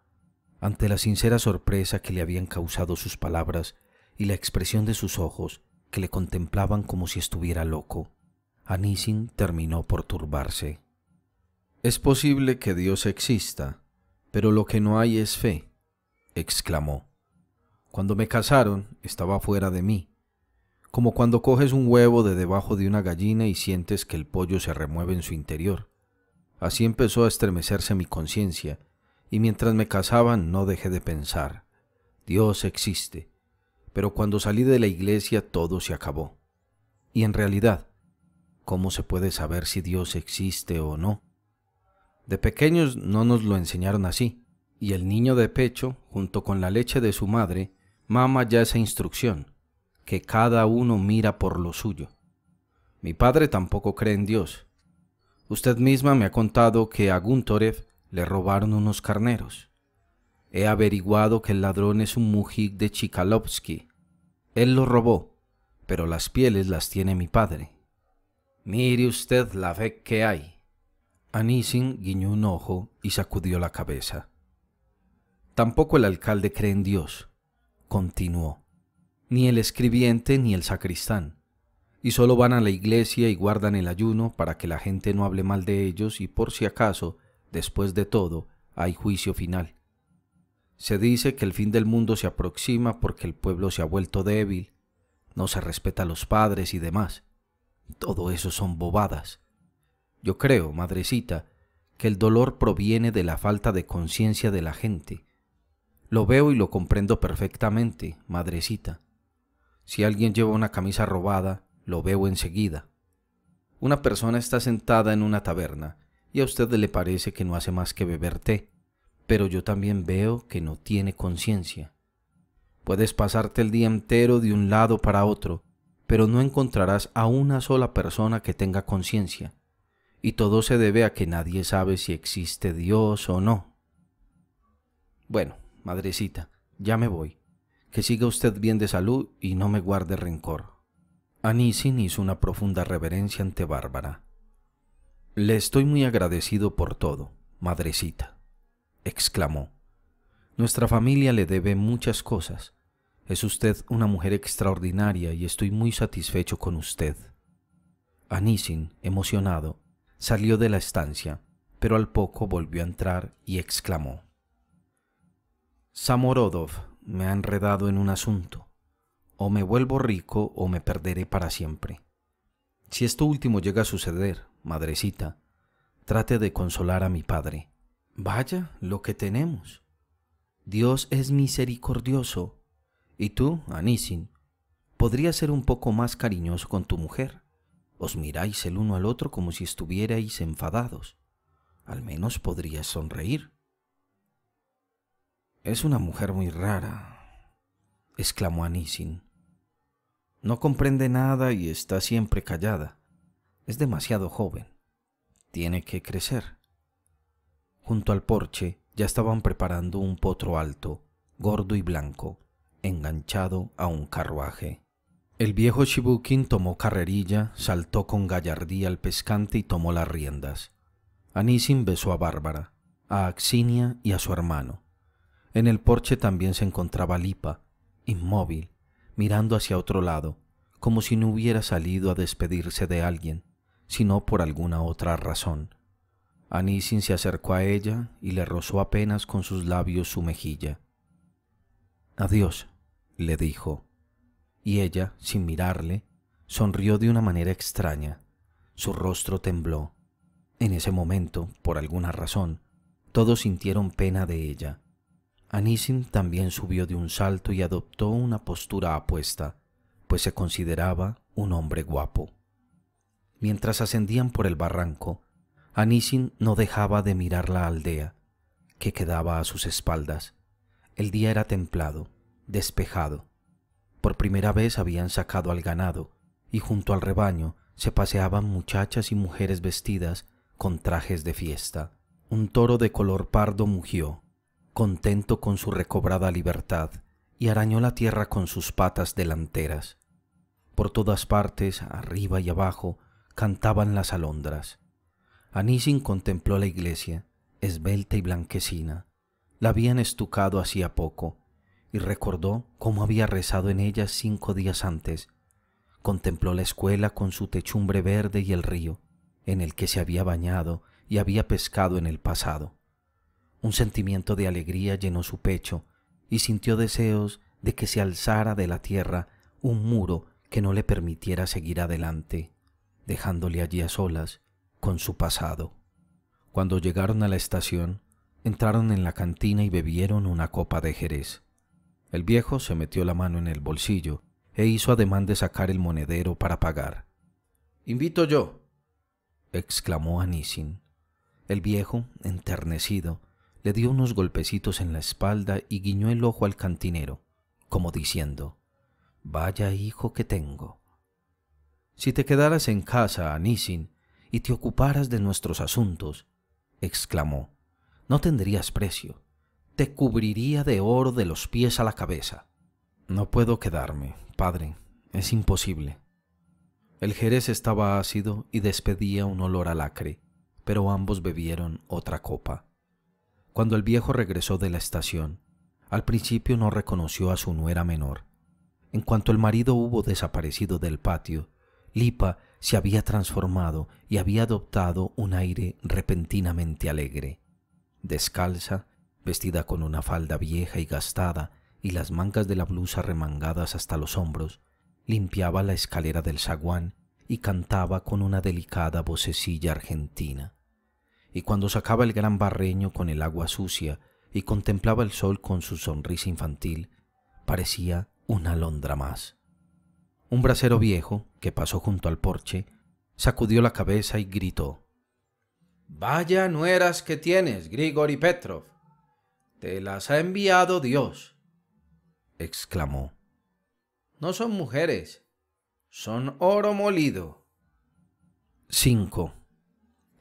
Ante la sincera sorpresa que le habían causado sus palabras y la expresión de sus ojos, que le contemplaban como si estuviera loco, Anisin terminó por turbarse. Es posible que Dios exista, pero lo que no hay es fe exclamó. Cuando me casaron estaba fuera de mí, como cuando coges un huevo de debajo de una gallina y sientes que el pollo se remueve en su interior. Así empezó a estremecerse mi conciencia, y mientras me casaban no dejé de pensar, Dios existe, pero cuando salí de la iglesia todo se acabó. Y en realidad, ¿cómo se puede saber si Dios existe o no? De pequeños no nos lo enseñaron así y el niño de pecho, junto con la leche de su madre, mama ya esa instrucción, que cada uno mira por lo suyo. Mi padre tampoco cree en Dios. Usted misma me ha contado que a Guntorev le robaron unos carneros. He averiguado que el ladrón es un mujik de Chikalovsky. Él lo robó, pero las pieles las tiene mi padre. Mire usted la fe que hay. Anisin guiñó un ojo y sacudió la cabeza. Tampoco el alcalde cree en Dios, continuó, ni el escribiente ni el sacristán, y solo van a la iglesia y guardan el ayuno para que la gente no hable mal de ellos y por si acaso, después de todo, hay juicio final. Se dice que el fin del mundo se aproxima porque el pueblo se ha vuelto débil, no se respeta a los padres y demás. Todo eso son bobadas. Yo creo, madrecita, que el dolor proviene de la falta de conciencia de la gente, lo veo y lo comprendo perfectamente, madrecita. Si alguien lleva una camisa robada, lo veo enseguida. Una persona está sentada en una taberna y a usted le parece que no hace más que beber té, pero yo también veo que no tiene conciencia. Puedes pasarte el día entero de un lado para otro, pero no encontrarás a una sola persona que tenga conciencia, y todo se debe a que nadie sabe si existe Dios o no. Bueno, Madrecita, ya me voy. Que siga usted bien de salud y no me guarde rencor. Anisin hizo una profunda reverencia ante Bárbara. Le estoy muy agradecido por todo, madrecita, exclamó. Nuestra familia le debe muchas cosas. Es usted una mujer extraordinaria y estoy muy satisfecho con usted. Anisin, emocionado, salió de la estancia, pero al poco volvió a entrar y exclamó. Samorodov me ha enredado en un asunto. O me vuelvo rico o me perderé para siempre. Si esto último llega a suceder, madrecita, trate de consolar a mi padre. Vaya lo que tenemos. Dios es misericordioso. Y tú, Anisin, podrías ser un poco más cariñoso con tu mujer. Os miráis el uno al otro como si estuvierais enfadados. Al menos podrías sonreír. Es una mujer muy rara, exclamó Anisin. No comprende nada y está siempre callada. Es demasiado joven. Tiene que crecer. Junto al porche ya estaban preparando un potro alto, gordo y blanco, enganchado a un carruaje. El viejo Shibukin tomó carrerilla, saltó con gallardía al pescante y tomó las riendas. Anisin besó a Bárbara, a Axinia y a su hermano. En el porche también se encontraba Lipa, inmóvil, mirando hacia otro lado, como si no hubiera salido a despedirse de alguien, sino por alguna otra razón. Anisin se acercó a ella y le rozó apenas con sus labios su mejilla. Adiós, le dijo, y ella, sin mirarle, sonrió de una manera extraña. Su rostro tembló. En ese momento, por alguna razón, todos sintieron pena de ella. Anisin también subió de un salto y adoptó una postura apuesta, pues se consideraba un hombre guapo. Mientras ascendían por el barranco, Anisin no dejaba de mirar la aldea, que quedaba a sus espaldas. El día era templado, despejado. Por primera vez habían sacado al ganado, y junto al rebaño se paseaban muchachas y mujeres vestidas con trajes de fiesta. Un toro de color pardo mugió, contento con su recobrada libertad, y arañó la tierra con sus patas delanteras. Por todas partes, arriba y abajo, cantaban las alondras. Anisin contempló la iglesia, esbelta y blanquecina. La habían estucado hacía poco, y recordó cómo había rezado en ella cinco días antes. Contempló la escuela con su techumbre verde y el río, en el que se había bañado y había pescado en el pasado. Un sentimiento de alegría llenó su pecho y sintió deseos de que se alzara de la tierra un muro que no le permitiera seguir adelante, dejándole allí a solas con su pasado. Cuando llegaron a la estación, entraron en la cantina y bebieron una copa de Jerez. El viejo se metió la mano en el bolsillo e hizo ademán de sacar el monedero para pagar. Invito yo, exclamó Anisin. El viejo, enternecido, le dio unos golpecitos en la espalda y guiñó el ojo al cantinero, como diciendo, Vaya hijo que tengo. Si te quedaras en casa, Anisin, y te ocuparas de nuestros asuntos, exclamó, no tendrías precio. Te cubriría de oro de los pies a la cabeza. No puedo quedarme, padre. Es imposible. El jerez estaba ácido y despedía un olor alacre, pero ambos bebieron otra copa. Cuando el viejo regresó de la estación, al principio no reconoció a su nuera menor. En cuanto el marido hubo desaparecido del patio, Lipa se había transformado y había adoptado un aire repentinamente alegre. Descalza, vestida con una falda vieja y gastada y las mangas de la blusa remangadas hasta los hombros, limpiaba la escalera del zaguán y cantaba con una delicada vocecilla argentina y cuando sacaba el gran barreño con el agua sucia y contemplaba el sol con su sonrisa infantil, parecía una alondra más. Un brasero viejo, que pasó junto al porche, sacudió la cabeza y gritó Vaya nueras que tienes, Grigori Petrov. Te las ha enviado Dios. exclamó. No son mujeres, son oro molido. 5.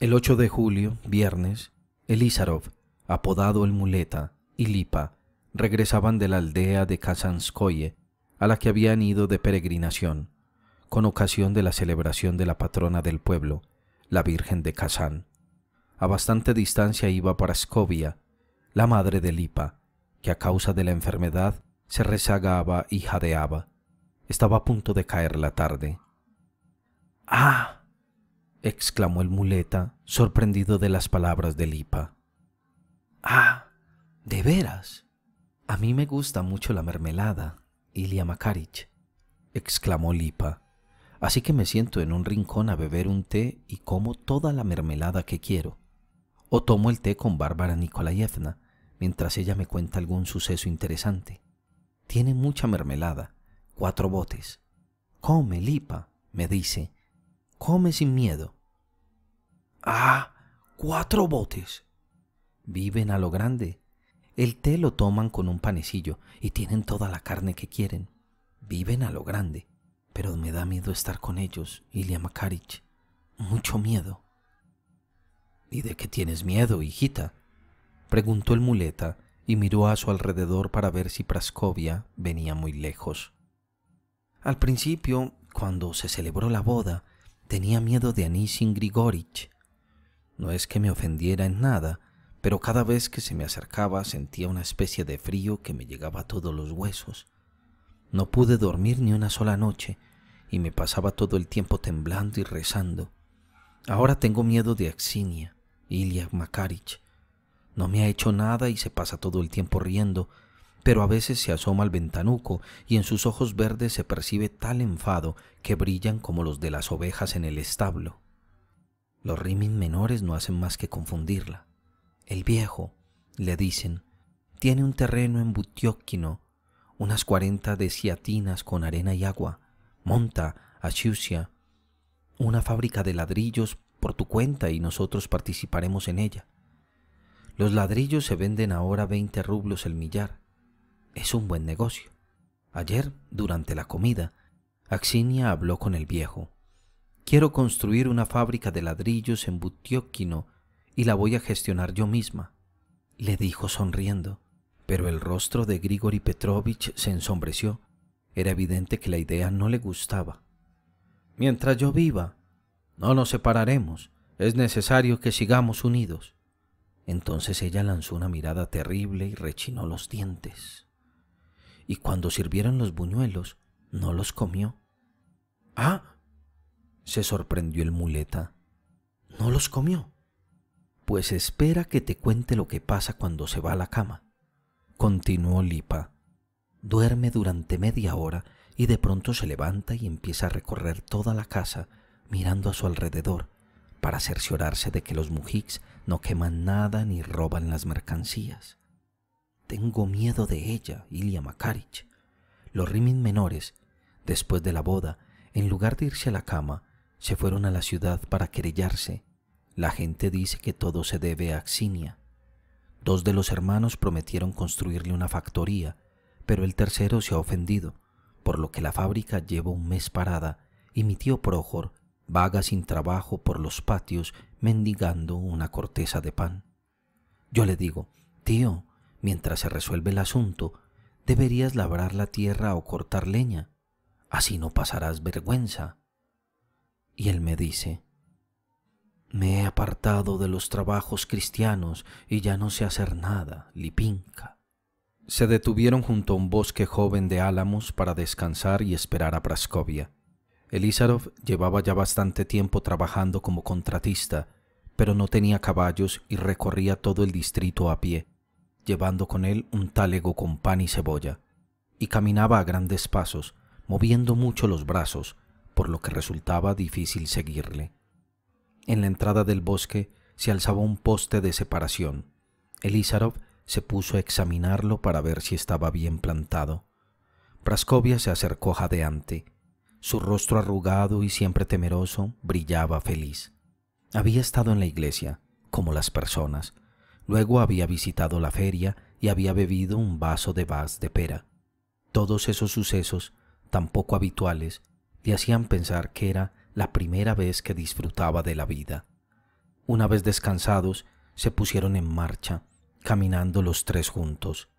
El 8 de julio, viernes, Elízarov, apodado el Muleta, y Lipa regresaban de la aldea de Kazanskoye, a la que habían ido de peregrinación, con ocasión de la celebración de la patrona del pueblo, la Virgen de Kazán. A bastante distancia iba para Skovia, la madre de Lipa, que a causa de la enfermedad se rezagaba y jadeaba. Estaba a punto de caer la tarde. ¡Ah! exclamó el muleta, sorprendido de las palabras de Lipa. Ah, de veras. A mí me gusta mucho la mermelada, Ilia Makarich, exclamó Lipa. Así que me siento en un rincón a beber un té y como toda la mermelada que quiero. O tomo el té con Bárbara Nikolaevna mientras ella me cuenta algún suceso interesante. Tiene mucha mermelada, cuatro botes. Come, Lipa, me dice, Come sin miedo. Ah, cuatro botes. Viven a lo grande. El té lo toman con un panecillo y tienen toda la carne que quieren. Viven a lo grande. Pero me da miedo estar con ellos, Ilya Makarich. Mucho miedo. ¿Y de qué tienes miedo, hijita? Preguntó el muleta y miró a su alrededor para ver si Praskovia venía muy lejos. Al principio, cuando se celebró la boda, Tenía miedo de Anishin Grigorich. No es que me ofendiera en nada, pero cada vez que se me acercaba sentía una especie de frío que me llegaba a todos los huesos. No pude dormir ni una sola noche y me pasaba todo el tiempo temblando y rezando. Ahora tengo miedo de Axinia, Ilya Makarich. No me ha hecho nada y se pasa todo el tiempo riendo, pero a veces se asoma al ventanuco y en sus ojos verdes se percibe tal enfado que brillan como los de las ovejas en el establo. Los rimin menores no hacen más que confundirla. El viejo, le dicen, tiene un terreno en Butióquino, unas cuarenta desiatinas con arena y agua, monta a una fábrica de ladrillos por tu cuenta y nosotros participaremos en ella. Los ladrillos se venden ahora veinte rublos el millar es un buen negocio. Ayer, durante la comida, Axinia habló con el viejo. Quiero construir una fábrica de ladrillos en Butióquino y la voy a gestionar yo misma, le dijo sonriendo, pero el rostro de Grigori Petrovich se ensombreció. Era evidente que la idea no le gustaba. Mientras yo viva, no nos separaremos. Es necesario que sigamos unidos. Entonces ella lanzó una mirada terrible y rechinó los dientes y cuando sirvieron los buñuelos, no los comió. ¡Ah! se sorprendió el muleta. ¿No los comió? Pues espera que te cuente lo que pasa cuando se va a la cama. Continuó Lipa. Duerme durante media hora y de pronto se levanta y empieza a recorrer toda la casa mirando a su alrededor para cerciorarse de que los mujiks no queman nada ni roban las mercancías. Tengo miedo de ella, Ilya Makarich. Los Rimin menores, después de la boda, en lugar de irse a la cama, se fueron a la ciudad para querellarse. La gente dice que todo se debe a Axinia. Dos de los hermanos prometieron construirle una factoría, pero el tercero se ha ofendido, por lo que la fábrica lleva un mes parada y mi tío Projor vaga sin trabajo por los patios mendigando una corteza de pan. Yo le digo, tío, mientras se resuelve el asunto, deberías labrar la tierra o cortar leña, así no pasarás vergüenza. Y él me dice, me he apartado de los trabajos cristianos y ya no sé hacer nada, Lipinka. Se detuvieron junto a un bosque joven de álamos para descansar y esperar a Praskovia. Elízarov llevaba ya bastante tiempo trabajando como contratista, pero no tenía caballos y recorría todo el distrito a pie llevando con él un tálego con pan y cebolla, y caminaba a grandes pasos, moviendo mucho los brazos, por lo que resultaba difícil seguirle. En la entrada del bosque se alzaba un poste de separación. Elízarov se puso a examinarlo para ver si estaba bien plantado. Prascovia se acercó jadeante. Su rostro arrugado y siempre temeroso brillaba feliz. Había estado en la iglesia, como las personas, Luego había visitado la feria y había bebido un vaso de vas de pera. Todos esos sucesos, tan poco habituales, le hacían pensar que era la primera vez que disfrutaba de la vida. Una vez descansados, se pusieron en marcha, caminando los tres juntos.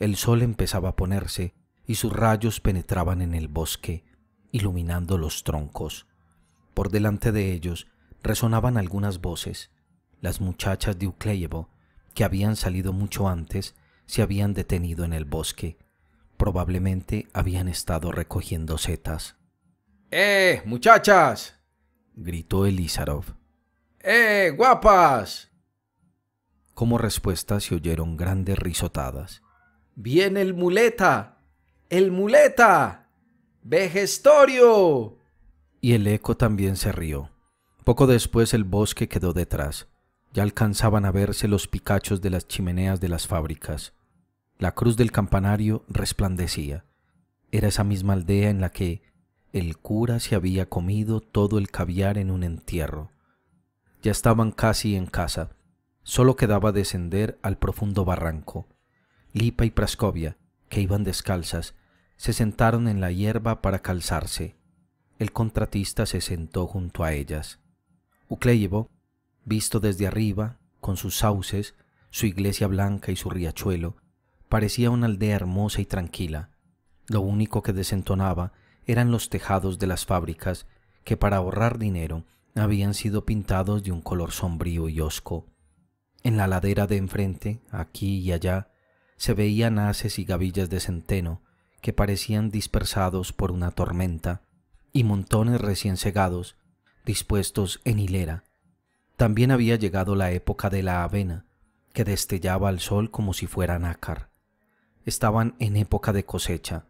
El sol empezaba a ponerse y sus rayos penetraban en el bosque, iluminando los troncos. Por delante de ellos resonaban algunas voces. Las muchachas de Ukleyevo que habían salido mucho antes, se habían detenido en el bosque. Probablemente habían estado recogiendo setas. ¡Eh, muchachas! gritó Elízarov. ¡Eh, guapas! Como respuesta se oyeron grandes risotadas. ¡Viene el muleta! ¡El muleta! ¡Vejestorio! Y el eco también se rió. Poco después el bosque quedó detrás. Ya alcanzaban a verse los picachos de las chimeneas de las fábricas. La cruz del campanario resplandecía. Era esa misma aldea en la que el cura se había comido todo el caviar en un entierro. Ya estaban casi en casa. Solo quedaba descender al profundo barranco. Lipa y Prascovia, que iban descalzas, se sentaron en la hierba para calzarse. El contratista se sentó junto a ellas. llevó Visto desde arriba, con sus sauces, su iglesia blanca y su riachuelo, parecía una aldea hermosa y tranquila. Lo único que desentonaba eran los tejados de las fábricas, que para ahorrar dinero habían sido pintados de un color sombrío y hosco. En la ladera de enfrente, aquí y allá, se veían haces y gavillas de centeno que parecían dispersados por una tormenta, y montones recién cegados, dispuestos en hilera, también había llegado la época de la avena, que destellaba al sol como si fuera nácar. Estaban en época de cosecha.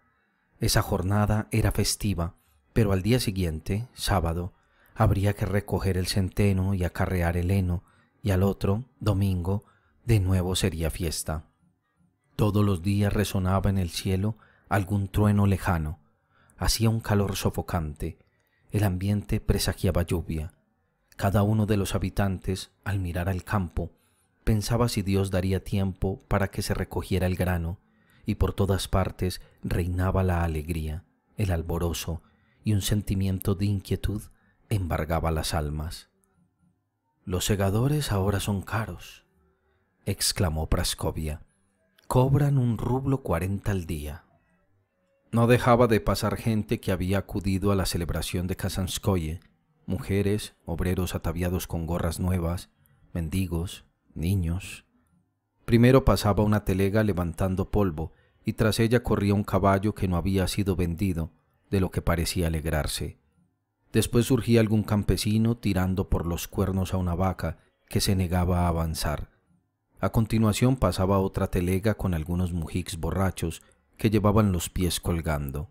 Esa jornada era festiva, pero al día siguiente, sábado, habría que recoger el centeno y acarrear el heno, y al otro, domingo, de nuevo sería fiesta. Todos los días resonaba en el cielo algún trueno lejano. Hacía un calor sofocante. El ambiente presagiaba lluvia. Cada uno de los habitantes, al mirar al campo, pensaba si Dios daría tiempo para que se recogiera el grano, y por todas partes reinaba la alegría, el alborozo, y un sentimiento de inquietud embargaba las almas. Los segadores ahora son caros, exclamó Prascovia. Cobran un rublo cuarenta al día. No dejaba de pasar gente que había acudido a la celebración de Kazanskoye mujeres, obreros ataviados con gorras nuevas, mendigos, niños. Primero pasaba una telega levantando polvo y tras ella corría un caballo que no había sido vendido, de lo que parecía alegrarse. Después surgía algún campesino tirando por los cuernos a una vaca que se negaba a avanzar. A continuación pasaba otra telega con algunos mujiks borrachos que llevaban los pies colgando.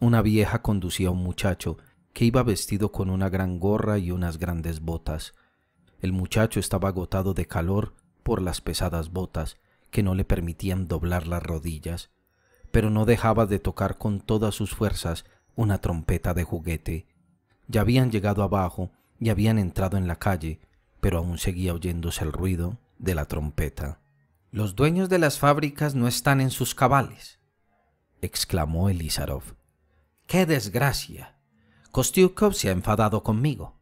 Una vieja conducía a un muchacho que iba vestido con una gran gorra y unas grandes botas. El muchacho estaba agotado de calor por las pesadas botas, que no le permitían doblar las rodillas, pero no dejaba de tocar con todas sus fuerzas una trompeta de juguete. Ya habían llegado abajo y habían entrado en la calle, pero aún seguía oyéndose el ruido de la trompeta. Los dueños de las fábricas no están en sus cabales, exclamó Elizarov. ¡Qué desgracia! Kostyukov se ha enfadado conmigo.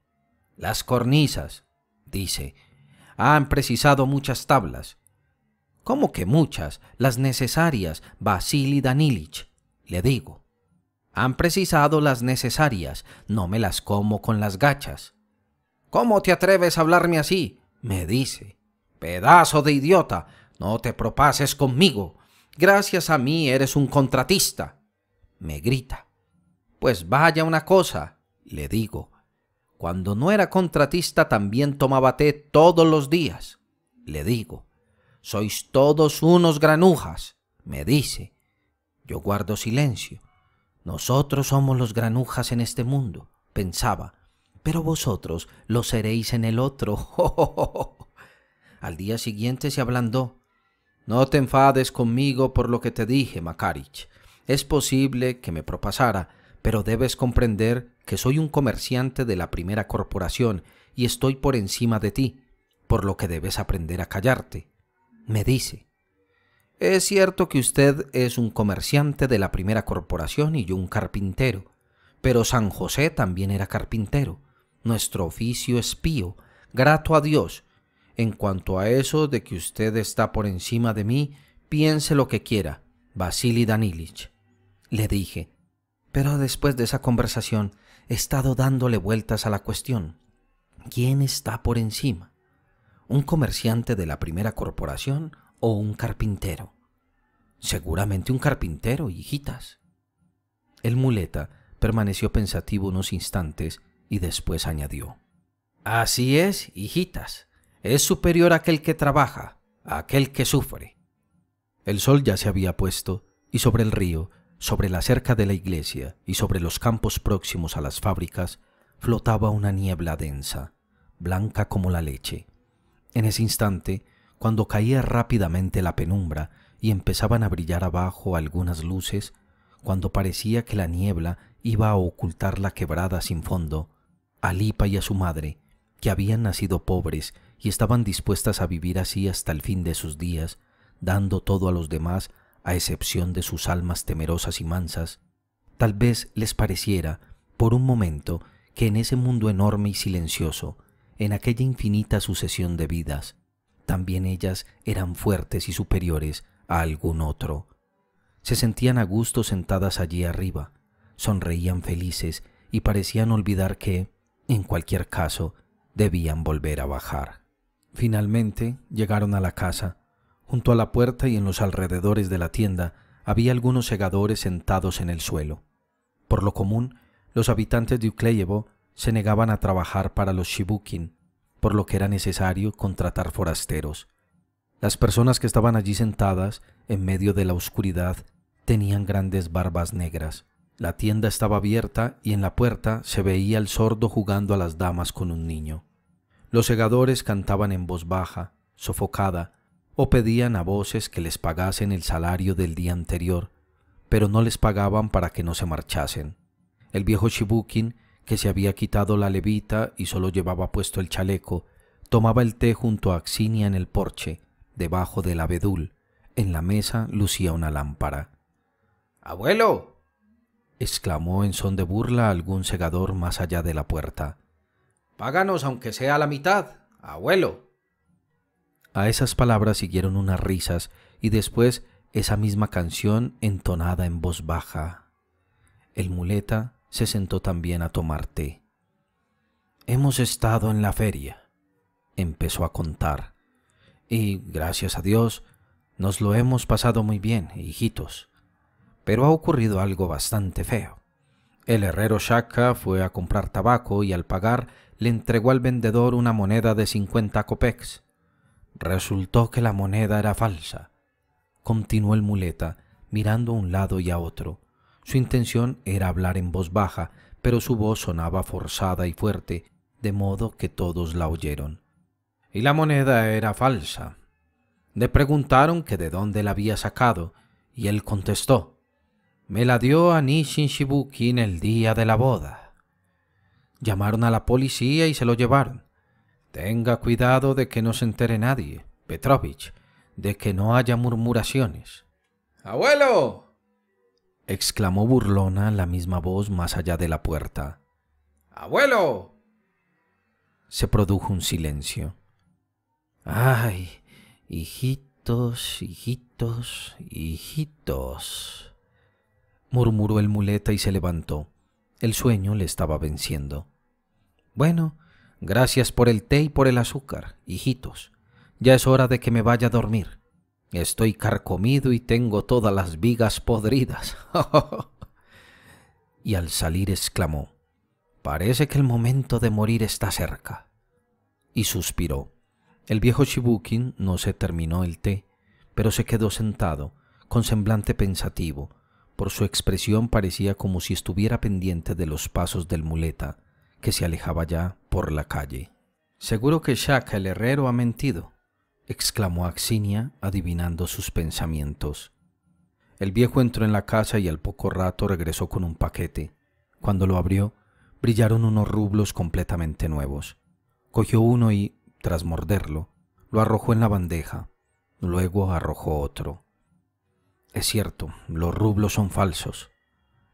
Las cornisas, dice, han precisado muchas tablas. ¿Cómo que muchas? Las necesarias, Vasily Danilich, le digo. Han precisado las necesarias, no me las como con las gachas. ¿Cómo te atreves a hablarme así? me dice. Pedazo de idiota, no te propases conmigo. Gracias a mí eres un contratista, me grita. Pues vaya una cosa, le digo. Cuando no era contratista también tomaba té todos los días, le digo. Sois todos unos granujas, me dice. Yo guardo silencio. Nosotros somos los granujas en este mundo, pensaba, pero vosotros lo seréis en el otro. Al día siguiente se ablandó. No te enfades conmigo por lo que te dije, Makarich. Es posible que me propasara, pero debes comprender que soy un comerciante de la primera corporación y estoy por encima de ti, por lo que debes aprender a callarte. Me dice, es cierto que usted es un comerciante de la primera corporación y yo un carpintero, pero San José también era carpintero. Nuestro oficio es pío, grato a Dios. En cuanto a eso de que usted está por encima de mí, piense lo que quiera, Vasily Danilich. Le dije, pero después de esa conversación he estado dándole vueltas a la cuestión. ¿Quién está por encima? ¿Un comerciante de la primera corporación o un carpintero? Seguramente un carpintero, hijitas. El muleta permaneció pensativo unos instantes y después añadió. Así es, hijitas. Es superior aquel que trabaja, aquel que sufre. El sol ya se había puesto y sobre el río sobre la cerca de la iglesia y sobre los campos próximos a las fábricas flotaba una niebla densa, blanca como la leche. En ese instante, cuando caía rápidamente la penumbra y empezaban a brillar abajo algunas luces, cuando parecía que la niebla iba a ocultar la quebrada sin fondo, a Lipa y a su madre, que habían nacido pobres y estaban dispuestas a vivir así hasta el fin de sus días, dando todo a los demás a excepción de sus almas temerosas y mansas, tal vez les pareciera, por un momento, que en ese mundo enorme y silencioso, en aquella infinita sucesión de vidas, también ellas eran fuertes y superiores a algún otro. Se sentían a gusto sentadas allí arriba, sonreían felices y parecían olvidar que, en cualquier caso, debían volver a bajar. Finalmente llegaron a la casa Junto a la puerta y en los alrededores de la tienda había algunos segadores sentados en el suelo. Por lo común, los habitantes de Ukleyevo se negaban a trabajar para los Shibukin, por lo que era necesario contratar forasteros. Las personas que estaban allí sentadas, en medio de la oscuridad, tenían grandes barbas negras. La tienda estaba abierta y en la puerta se veía el sordo jugando a las damas con un niño. Los segadores cantaban en voz baja, sofocada, o pedían a voces que les pagasen el salario del día anterior, pero no les pagaban para que no se marchasen. El viejo Shibukin, que se había quitado la levita y solo llevaba puesto el chaleco, tomaba el té junto a Axinia en el porche, debajo del abedul. En la mesa lucía una lámpara. ¡Abuelo! exclamó en son de burla algún segador más allá de la puerta. Páganos aunque sea la mitad, abuelo. A esas palabras siguieron unas risas y después esa misma canción entonada en voz baja. El muleta se sentó también a tomar té. Hemos estado en la feria, empezó a contar, y gracias a Dios nos lo hemos pasado muy bien, hijitos. Pero ha ocurrido algo bastante feo. El herrero Shaka fue a comprar tabaco y al pagar le entregó al vendedor una moneda de cincuenta copex. Resultó que la moneda era falsa, continuó el muleta, mirando a un lado y a otro. Su intención era hablar en voz baja, pero su voz sonaba forzada y fuerte, de modo que todos la oyeron. Y la moneda era falsa. Le preguntaron que de dónde la había sacado, y él contestó, me la dio a Nishin Shibuki en el día de la boda. Llamaron a la policía y se lo llevaron. Tenga cuidado de que no se entere nadie, Petrovich, de que no haya murmuraciones. ¡Abuelo! exclamó burlona la misma voz más allá de la puerta. ¡Abuelo! Se produjo un silencio. ¡Ay! Hijitos, hijitos, hijitos. murmuró el muleta y se levantó. El sueño le estaba venciendo. Bueno, Gracias por el té y por el azúcar, hijitos. Ya es hora de que me vaya a dormir. Estoy carcomido y tengo todas las vigas podridas. y al salir exclamó, Parece que el momento de morir está cerca. Y suspiró. El viejo Shibukin no se terminó el té, pero se quedó sentado, con semblante pensativo. Por su expresión parecía como si estuviera pendiente de los pasos del muleta, que se alejaba ya por la calle. Seguro que Shaka el herrero ha mentido, exclamó Axinia, adivinando sus pensamientos. El viejo entró en la casa y al poco rato regresó con un paquete. Cuando lo abrió, brillaron unos rublos completamente nuevos. Cogió uno y, tras morderlo, lo arrojó en la bandeja. Luego arrojó otro. Es cierto, los rublos son falsos,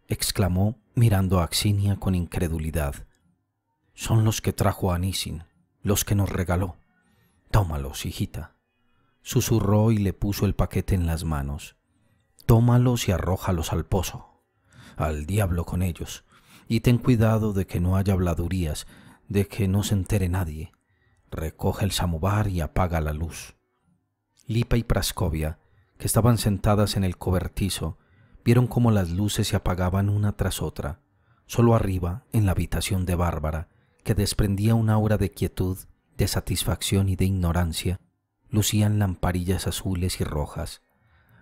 exclamó mirando a Axinia con incredulidad. Son los que trajo a Nisin, los que nos regaló. Tómalos, hijita. Susurró y le puso el paquete en las manos. Tómalos y arrójalos al pozo. Al diablo con ellos. Y ten cuidado de que no haya habladurías, de que no se entere nadie. Recoge el samovar y apaga la luz. Lipa y Prascovia, que estaban sentadas en el cobertizo, vieron cómo las luces se apagaban una tras otra. Solo arriba, en la habitación de Bárbara, que desprendía una aura de quietud, de satisfacción y de ignorancia, lucían lamparillas azules y rojas.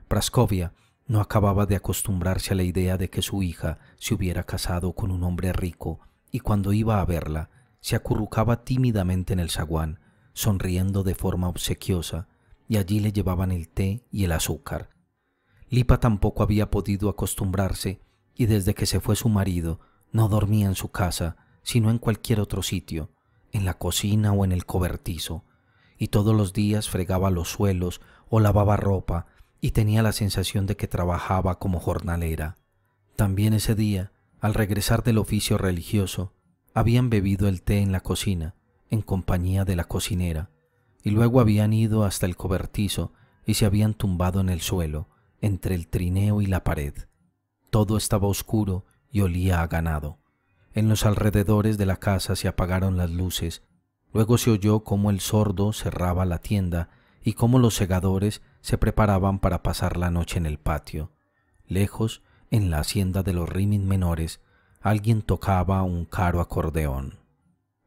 Praskovia no acababa de acostumbrarse a la idea de que su hija se hubiera casado con un hombre rico, y cuando iba a verla, se acurrucaba tímidamente en el zaguán, sonriendo de forma obsequiosa, y allí le llevaban el té y el azúcar. Lipa tampoco había podido acostumbrarse, y desde que se fue su marido, no dormía en su casa, sino en cualquier otro sitio, en la cocina o en el cobertizo, y todos los días fregaba los suelos o lavaba ropa y tenía la sensación de que trabajaba como jornalera. También ese día, al regresar del oficio religioso, habían bebido el té en la cocina, en compañía de la cocinera, y luego habían ido hasta el cobertizo y se habían tumbado en el suelo, entre el trineo y la pared. Todo estaba oscuro y olía a ganado. En los alrededores de la casa se apagaron las luces. Luego se oyó cómo el sordo cerraba la tienda y cómo los segadores se preparaban para pasar la noche en el patio. Lejos, en la hacienda de los Rimin menores, alguien tocaba un caro acordeón.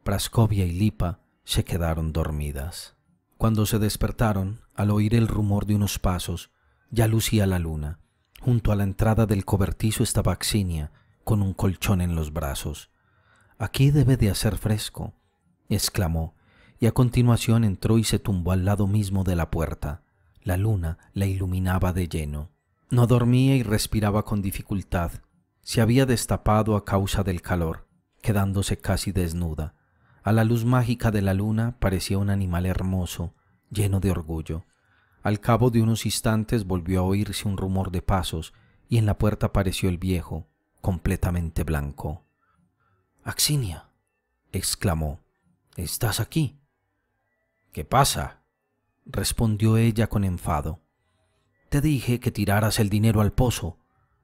Prascovia y Lipa se quedaron dormidas. Cuando se despertaron, al oír el rumor de unos pasos, ya lucía la luna. Junto a la entrada del cobertizo estaba Axinia, con un colchón en los brazos. Aquí debe de hacer fresco, exclamó, y a continuación entró y se tumbó al lado mismo de la puerta. La luna la iluminaba de lleno. No dormía y respiraba con dificultad. Se había destapado a causa del calor, quedándose casi desnuda. A la luz mágica de la luna parecía un animal hermoso, lleno de orgullo. Al cabo de unos instantes volvió a oírse un rumor de pasos, y en la puerta apareció el viejo, completamente blanco. Axinia, exclamó, ¿estás aquí? ¿Qué pasa? respondió ella con enfado. Te dije que tiraras el dinero al pozo.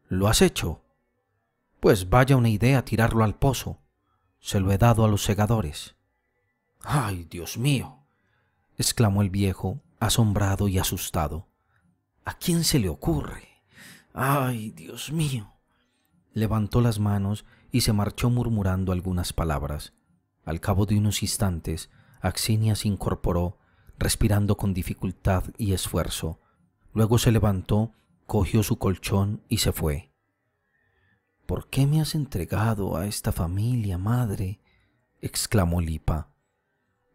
¿Lo has hecho? Pues vaya una idea tirarlo al pozo. Se lo he dado a los segadores. ¡Ay, Dios mío! exclamó el viejo, asombrado y asustado. ¿A quién se le ocurre? ¡Ay, Dios mío! levantó las manos y se marchó murmurando algunas palabras. Al cabo de unos instantes, Axinia se incorporó, respirando con dificultad y esfuerzo. Luego se levantó, cogió su colchón y se fue. ¿Por qué me has entregado a esta familia, madre? exclamó Lipa.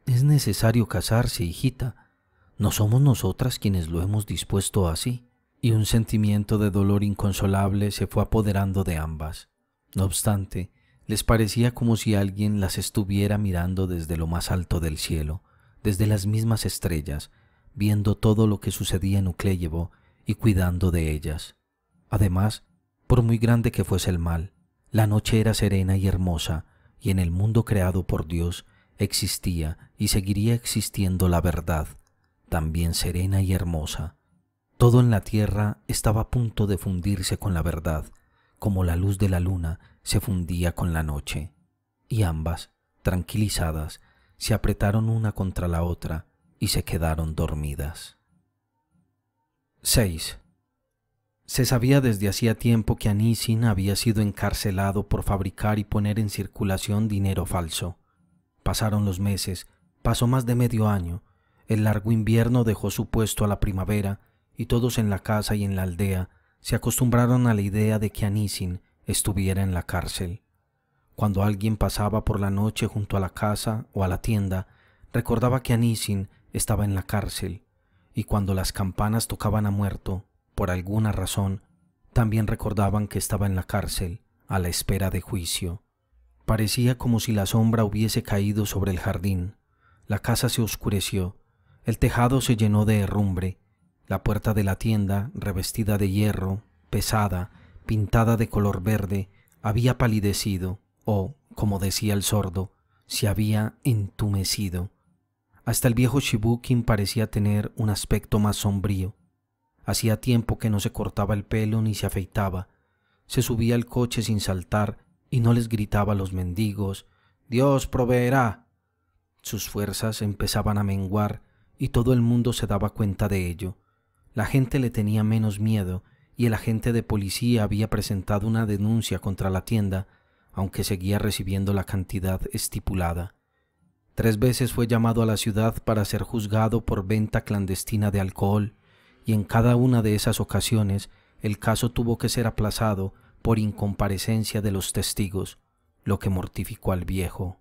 Es necesario casarse, hijita. No somos nosotras quienes lo hemos dispuesto así y un sentimiento de dolor inconsolable se fue apoderando de ambas. No obstante, les parecía como si alguien las estuviera mirando desde lo más alto del cielo, desde las mismas estrellas, viendo todo lo que sucedía en Ucleyevo y cuidando de ellas. Además, por muy grande que fuese el mal, la noche era serena y hermosa, y en el mundo creado por Dios existía y seguiría existiendo la verdad, también serena y hermosa, todo en la tierra estaba a punto de fundirse con la verdad, como la luz de la luna se fundía con la noche, y ambas, tranquilizadas, se apretaron una contra la otra y se quedaron dormidas. 6. Se sabía desde hacía tiempo que Anisin había sido encarcelado por fabricar y poner en circulación dinero falso. Pasaron los meses, pasó más de medio año, el largo invierno dejó su puesto a la primavera y todos en la casa y en la aldea se acostumbraron a la idea de que Anisin estuviera en la cárcel. Cuando alguien pasaba por la noche junto a la casa o a la tienda, recordaba que Anisin estaba en la cárcel, y cuando las campanas tocaban a muerto, por alguna razón, también recordaban que estaba en la cárcel, a la espera de juicio. Parecía como si la sombra hubiese caído sobre el jardín. La casa se oscureció, el tejado se llenó de herrumbre, la puerta de la tienda, revestida de hierro, pesada, pintada de color verde, había palidecido, o, como decía el sordo, se había entumecido. Hasta el viejo Shibukin parecía tener un aspecto más sombrío. Hacía tiempo que no se cortaba el pelo ni se afeitaba. Se subía al coche sin saltar y no les gritaba a los mendigos, Dios proveerá. Sus fuerzas empezaban a menguar y todo el mundo se daba cuenta de ello. La gente le tenía menos miedo y el agente de policía había presentado una denuncia contra la tienda, aunque seguía recibiendo la cantidad estipulada. Tres veces fue llamado a la ciudad para ser juzgado por venta clandestina de alcohol, y en cada una de esas ocasiones el caso tuvo que ser aplazado por incomparecencia de los testigos, lo que mortificó al viejo.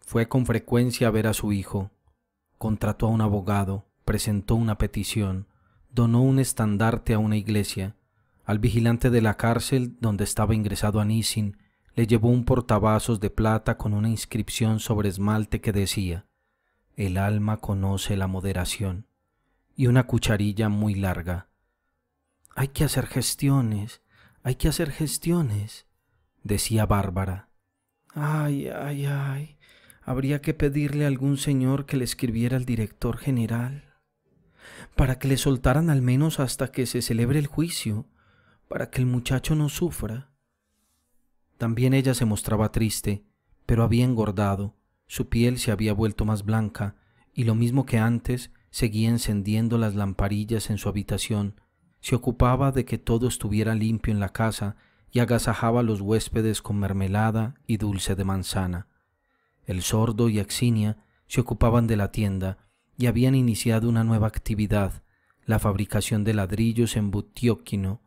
Fue con frecuencia a ver a su hijo, contrató a un abogado, presentó una petición, donó un estandarte a una iglesia. Al vigilante de la cárcel donde estaba ingresado Anisin le llevó un portavasos de plata con una inscripción sobre esmalte que decía, El alma conoce la moderación, y una cucharilla muy larga. Hay que hacer gestiones, hay que hacer gestiones, decía Bárbara. Ay, ay, ay, habría que pedirle a algún señor que le escribiera al director general para que le soltaran al menos hasta que se celebre el juicio, para que el muchacho no sufra. También ella se mostraba triste, pero había engordado, su piel se había vuelto más blanca, y lo mismo que antes, seguía encendiendo las lamparillas en su habitación, se ocupaba de que todo estuviera limpio en la casa y agasajaba a los huéspedes con mermelada y dulce de manzana. El sordo y Axinia se ocupaban de la tienda, y habían iniciado una nueva actividad, la fabricación de ladrillos en Butióquino,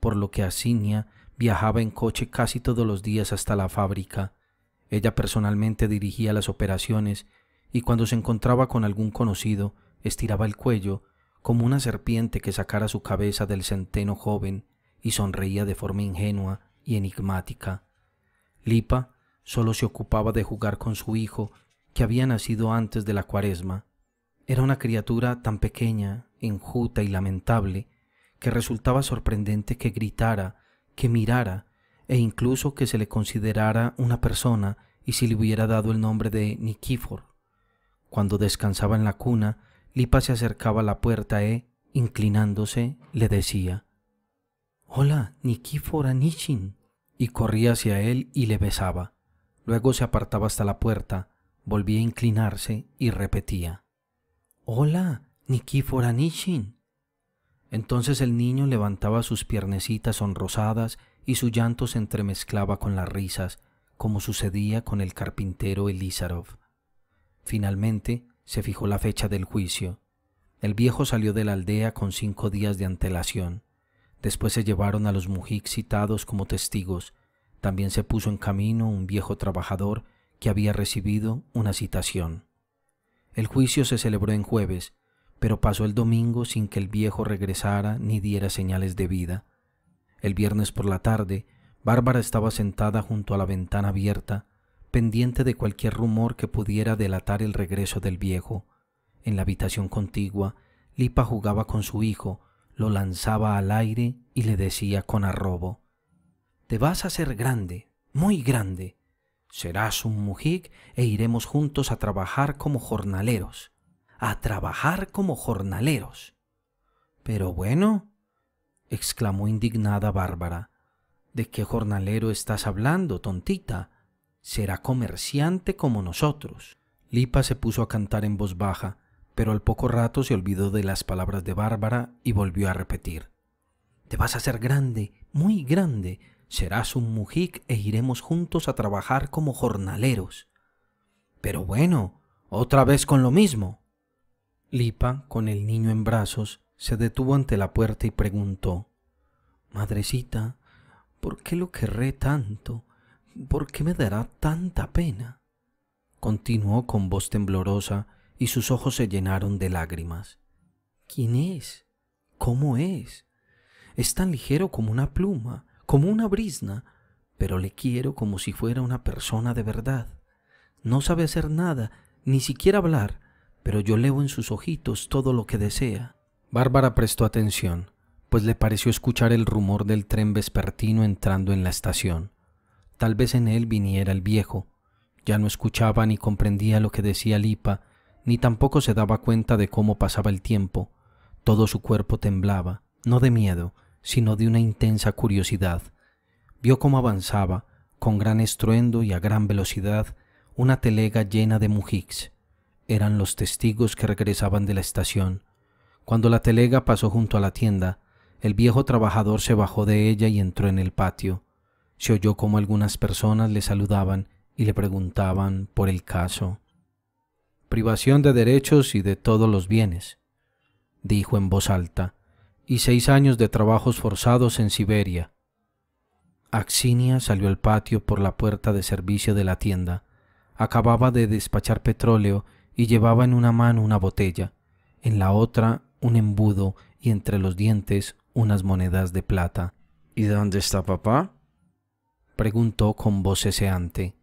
por lo que Asinia viajaba en coche casi todos los días hasta la fábrica. Ella personalmente dirigía las operaciones y cuando se encontraba con algún conocido, estiraba el cuello, como una serpiente que sacara su cabeza del centeno joven, y sonreía de forma ingenua y enigmática. Lipa solo se ocupaba de jugar con su hijo, que había nacido antes de la cuaresma, era una criatura tan pequeña, enjuta y lamentable, que resultaba sorprendente que gritara, que mirara, e incluso que se le considerara una persona y si le hubiera dado el nombre de Nikifor. Cuando descansaba en la cuna, Lipa se acercaba a la puerta e, inclinándose, le decía, Hola, Nikifor Anishin, y corría hacia él y le besaba. Luego se apartaba hasta la puerta, volvía a inclinarse y repetía, Hola, Nikifora Nishin. Entonces el niño levantaba sus piernecitas sonrosadas y su llanto se entremezclaba con las risas, como sucedía con el carpintero Elizarov. Finalmente se fijó la fecha del juicio. El viejo salió de la aldea con cinco días de antelación. Después se llevaron a los mujik citados como testigos. También se puso en camino un viejo trabajador que había recibido una citación. El juicio se celebró en jueves, pero pasó el domingo sin que el viejo regresara ni diera señales de vida. El viernes por la tarde, Bárbara estaba sentada junto a la ventana abierta, pendiente de cualquier rumor que pudiera delatar el regreso del viejo. En la habitación contigua, Lipa jugaba con su hijo, lo lanzaba al aire y le decía con arrobo, Te vas a hacer grande, muy grande. Serás un mujik e iremos juntos a trabajar como jornaleros. A trabajar como jornaleros. Pero bueno, exclamó indignada Bárbara, ¿de qué jornalero estás hablando, tontita? Será comerciante como nosotros. Lipa se puso a cantar en voz baja, pero al poco rato se olvidó de las palabras de Bárbara y volvió a repetir. Te vas a ser grande, muy grande, serás un mujik e iremos juntos a trabajar como jornaleros. Pero bueno, otra vez con lo mismo. Lipa, con el niño en brazos, se detuvo ante la puerta y preguntó Madrecita, ¿por qué lo querré tanto? ¿Por qué me dará tanta pena? Continuó con voz temblorosa y sus ojos se llenaron de lágrimas. ¿Quién es? ¿Cómo es? Es tan ligero como una pluma como una brisna, pero le quiero como si fuera una persona de verdad. No sabe hacer nada, ni siquiera hablar, pero yo leo en sus ojitos todo lo que desea. Bárbara prestó atención, pues le pareció escuchar el rumor del tren vespertino entrando en la estación. Tal vez en él viniera el viejo. Ya no escuchaba ni comprendía lo que decía Lipa, ni tampoco se daba cuenta de cómo pasaba el tiempo. Todo su cuerpo temblaba, no de miedo, sino de una intensa curiosidad. Vio cómo avanzaba, con gran estruendo y a gran velocidad, una telega llena de mujiks. Eran los testigos que regresaban de la estación. Cuando la telega pasó junto a la tienda, el viejo trabajador se bajó de ella y entró en el patio. Se oyó cómo algunas personas le saludaban y le preguntaban por el caso. Privación de derechos y de todos los bienes, dijo en voz alta, y seis años de trabajos forzados en Siberia. Axinia salió al patio por la puerta de servicio de la tienda. Acababa de despachar petróleo y llevaba en una mano una botella, en la otra un embudo y entre los dientes unas monedas de plata. ¿Y dónde está papá? preguntó con voz ceseante.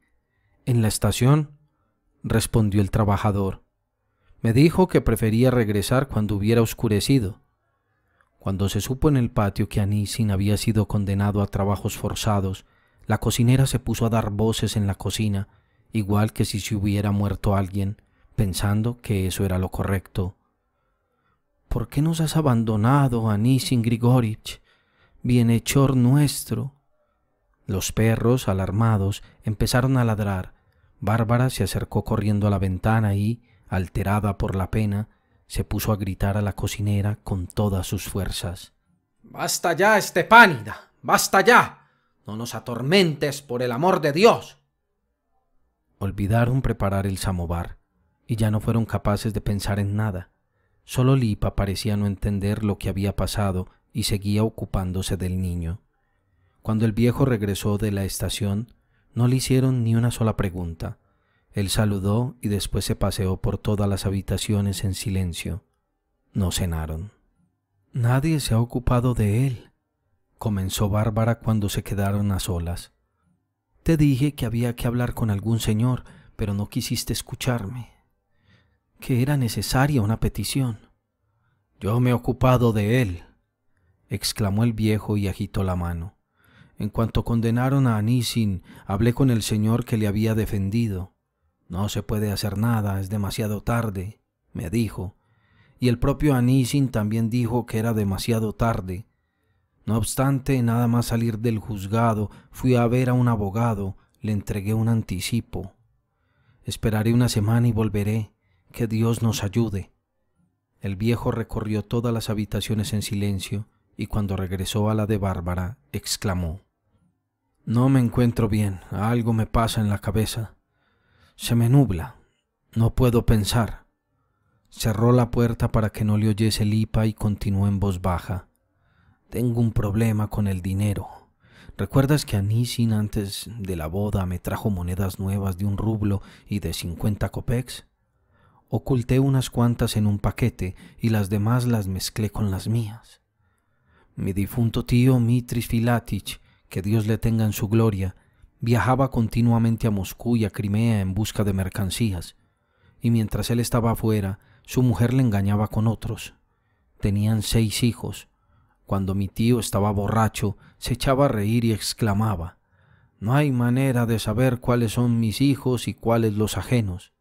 En la estación, respondió el trabajador. Me dijo que prefería regresar cuando hubiera oscurecido. Cuando se supo en el patio que Anisin había sido condenado a trabajos forzados, la cocinera se puso a dar voces en la cocina, igual que si se hubiera muerto alguien, pensando que eso era lo correcto. ¿Por qué nos has abandonado, Anisin Grigorich, bienhechor nuestro? Los perros, alarmados, empezaron a ladrar. Bárbara se acercó corriendo a la ventana y, alterada por la pena, se puso a gritar a la cocinera con todas sus fuerzas. Basta ya, Estepánida. Basta ya. No nos atormentes, por el amor de Dios. Olvidaron preparar el samovar y ya no fueron capaces de pensar en nada. Solo Lipa parecía no entender lo que había pasado y seguía ocupándose del niño. Cuando el viejo regresó de la estación, no le hicieron ni una sola pregunta. Él saludó y después se paseó por todas las habitaciones en silencio. No cenaron. Nadie se ha ocupado de él, comenzó Bárbara cuando se quedaron a solas. Te dije que había que hablar con algún señor, pero no quisiste escucharme. Que era necesaria una petición. Yo me he ocupado de él, exclamó el viejo y agitó la mano. En cuanto condenaron a Anisin, hablé con el señor que le había defendido. No se puede hacer nada, es demasiado tarde, me dijo, y el propio Anisin también dijo que era demasiado tarde. No obstante, nada más salir del juzgado, fui a ver a un abogado, le entregué un anticipo. Esperaré una semana y volveré. Que Dios nos ayude. El viejo recorrió todas las habitaciones en silencio y cuando regresó a la de Bárbara, exclamó. No me encuentro bien, algo me pasa en la cabeza. Se me nubla. No puedo pensar. Cerró la puerta para que no le oyese Lipa y continuó en voz baja. Tengo un problema con el dinero. ¿Recuerdas que Anisin antes de la boda me trajo monedas nuevas de un rublo y de cincuenta copex? Oculté unas cuantas en un paquete y las demás las mezclé con las mías. Mi difunto tío Mitris Filatich, que Dios le tenga en su gloria, Viajaba continuamente a Moscú y a Crimea en busca de mercancías, y mientras él estaba afuera, su mujer le engañaba con otros. Tenían seis hijos. Cuando mi tío estaba borracho, se echaba a reír y exclamaba, No hay manera de saber cuáles son mis hijos y cuáles los ajenos.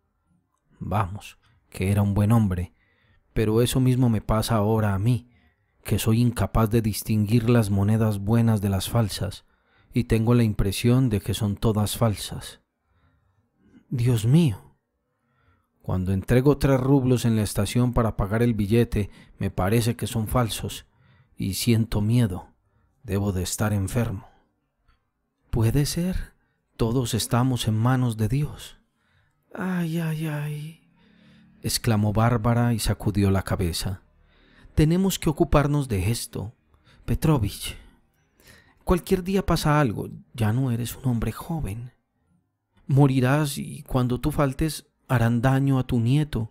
Vamos, que era un buen hombre, pero eso mismo me pasa ahora a mí, que soy incapaz de distinguir las monedas buenas de las falsas, y tengo la impresión de que son todas falsas. Dios mío. Cuando entrego tres rublos en la estación para pagar el billete, me parece que son falsos y siento miedo. Debo de estar enfermo. Puede ser. Todos estamos en manos de Dios. Ay, ay, ay, exclamó Bárbara y sacudió la cabeza. Tenemos que ocuparnos de esto, Petrovich. Cualquier día pasa algo, ya no eres un hombre joven. Morirás y cuando tú faltes harán daño a tu nieto.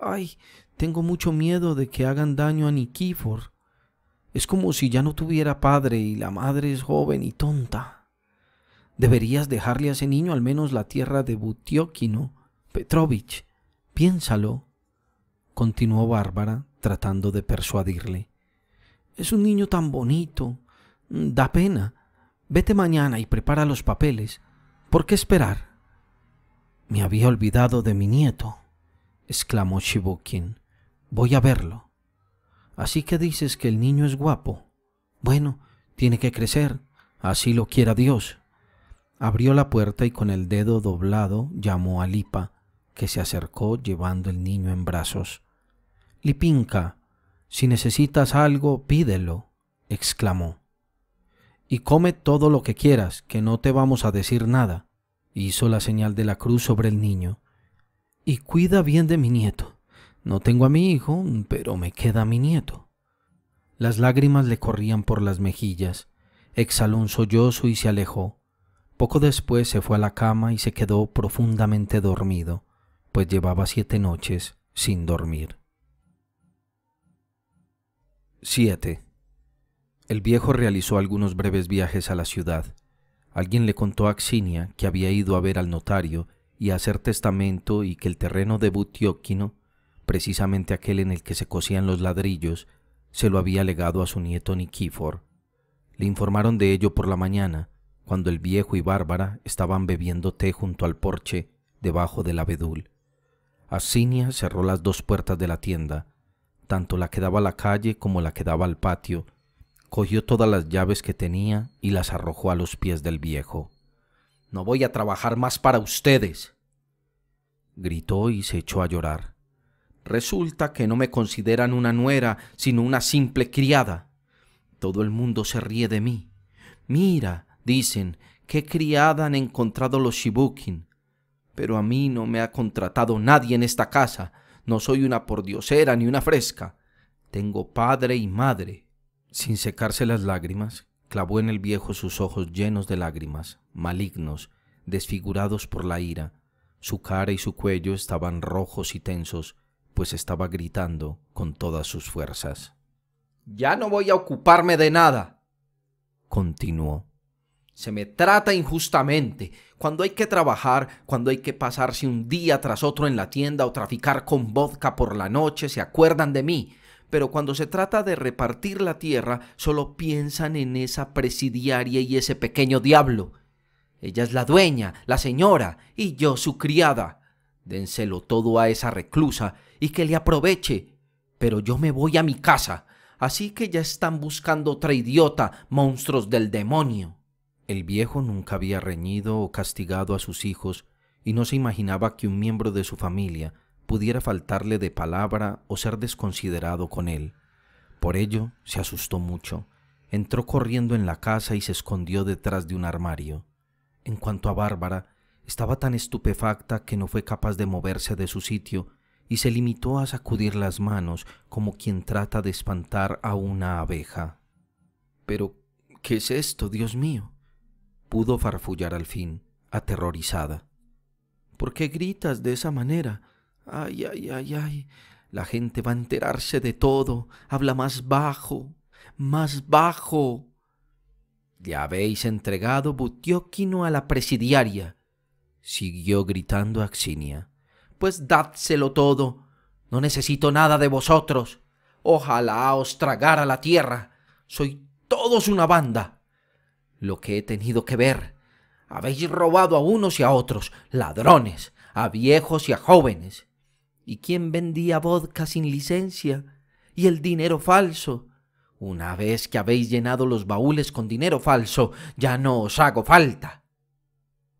Ay, tengo mucho miedo de que hagan daño a Nikifor. Es como si ya no tuviera padre y la madre es joven y tonta. Deberías dejarle a ese niño al menos la tierra de Butiokino, Petrovich. Piénsalo, continuó Bárbara, tratando de persuadirle. Es un niño tan bonito, Mm, da pena. Vete mañana y prepara los papeles. ¿Por qué esperar? Me había olvidado de mi nieto, exclamó Shibukin. Voy a verlo. Así que dices que el niño es guapo. Bueno, tiene que crecer, así lo quiera Dios. Abrió la puerta y con el dedo doblado llamó a Lipa, que se acercó llevando el niño en brazos. Lipinka, si necesitas algo, pídelo, exclamó y come todo lo que quieras, que no te vamos a decir nada. Hizo la señal de la cruz sobre el niño. Y cuida bien de mi nieto. No tengo a mi hijo, pero me queda mi nieto. Las lágrimas le corrían por las mejillas. Exhaló un sollozo y se alejó. Poco después se fue a la cama y se quedó profundamente dormido, pues llevaba siete noches sin dormir. 7. El viejo realizó algunos breves viajes a la ciudad. Alguien le contó a Axinia que había ido a ver al notario y a hacer testamento y que el terreno de Butióquino, precisamente aquel en el que se cosían los ladrillos, se lo había legado a su nieto Nikifor. Le informaron de ello por la mañana, cuando el viejo y Bárbara estaban bebiendo té junto al porche, debajo del abedul. Axinia cerró las dos puertas de la tienda, tanto la que daba a la calle como la que daba al patio, cogió todas las llaves que tenía y las arrojó a los pies del viejo. No voy a trabajar más para ustedes. Gritó y se echó a llorar. Resulta que no me consideran una nuera, sino una simple criada. Todo el mundo se ríe de mí. Mira, dicen, qué criada han encontrado los Shibukin. Pero a mí no me ha contratado nadie en esta casa. No soy una pordiosera ni una fresca. Tengo padre y madre. Sin secarse las lágrimas, clavó en el viejo sus ojos llenos de lágrimas, malignos, desfigurados por la ira. Su cara y su cuello estaban rojos y tensos, pues estaba gritando con todas sus fuerzas. Ya no voy a ocuparme de nada, continuó. Se me trata injustamente. Cuando hay que trabajar, cuando hay que pasarse un día tras otro en la tienda o traficar con vodka por la noche, se acuerdan de mí pero cuando se trata de repartir la tierra, solo piensan en esa presidiaria y ese pequeño diablo. Ella es la dueña, la señora, y yo su criada. Dénselo todo a esa reclusa y que le aproveche. Pero yo me voy a mi casa, así que ya están buscando otra idiota, monstruos del demonio. El viejo nunca había reñido o castigado a sus hijos y no se imaginaba que un miembro de su familia pudiera faltarle de palabra o ser desconsiderado con él. Por ello, se asustó mucho. Entró corriendo en la casa y se escondió detrás de un armario. En cuanto a Bárbara, estaba tan estupefacta que no fue capaz de moverse de su sitio y se limitó a sacudir las manos como quien trata de espantar a una abeja. Pero, ¿qué es esto, Dios mío? pudo farfullar al fin, aterrorizada. ¿Por qué gritas de esa manera? Ay, ay, ay, ay. La gente va a enterarse de todo. Habla más bajo, más bajo. —¡Ya habéis entregado Butióquino a la presidiaria, siguió gritando Axinia. Pues dádselo todo. No necesito nada de vosotros. Ojalá os tragara la tierra. Soy todos una banda. Lo que he tenido que ver. Habéis robado a unos y a otros, ladrones, a viejos y a jóvenes. ¿Y quién vendía vodka sin licencia? ¿Y el dinero falso? Una vez que habéis llenado los baúles con dinero falso, ya no os hago falta.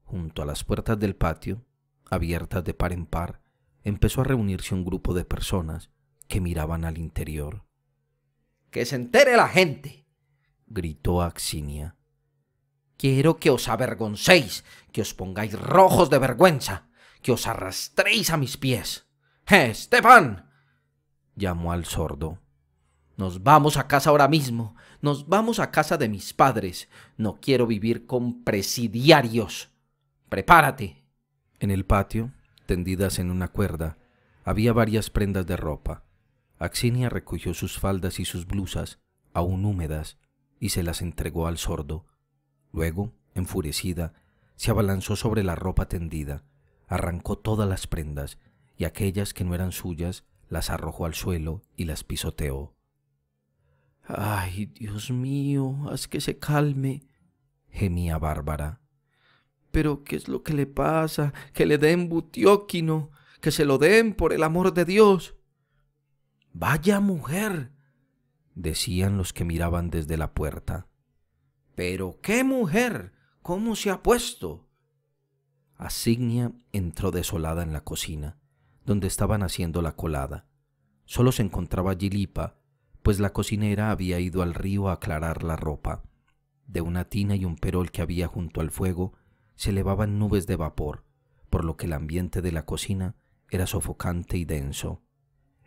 Junto a las puertas del patio, abiertas de par en par, empezó a reunirse un grupo de personas que miraban al interior. ¡Que se entere la gente! gritó Axinia. Quiero que os avergoncéis, que os pongáis rojos de vergüenza, que os arrastréis a mis pies. Esteban, llamó al sordo. Nos vamos a casa ahora mismo, nos vamos a casa de mis padres. No quiero vivir con presidiarios. Prepárate. En el patio, tendidas en una cuerda, había varias prendas de ropa. Axinia recogió sus faldas y sus blusas, aún húmedas, y se las entregó al sordo. Luego, enfurecida, se abalanzó sobre la ropa tendida, arrancó todas las prendas y aquellas que no eran suyas las arrojó al suelo y las pisoteó. Ay, Dios mío, haz que se calme, gemía Bárbara. Pero, ¿qué es lo que le pasa? Que le den butióquino, que se lo den por el amor de Dios. Vaya mujer, decían los que miraban desde la puerta. Pero, ¿qué mujer? ¿Cómo se ha puesto? Asignia entró desolada en la cocina donde estaban haciendo la colada. Solo se encontraba Gilipa, pues la cocinera había ido al río a aclarar la ropa. De una tina y un perol que había junto al fuego se elevaban nubes de vapor, por lo que el ambiente de la cocina era sofocante y denso.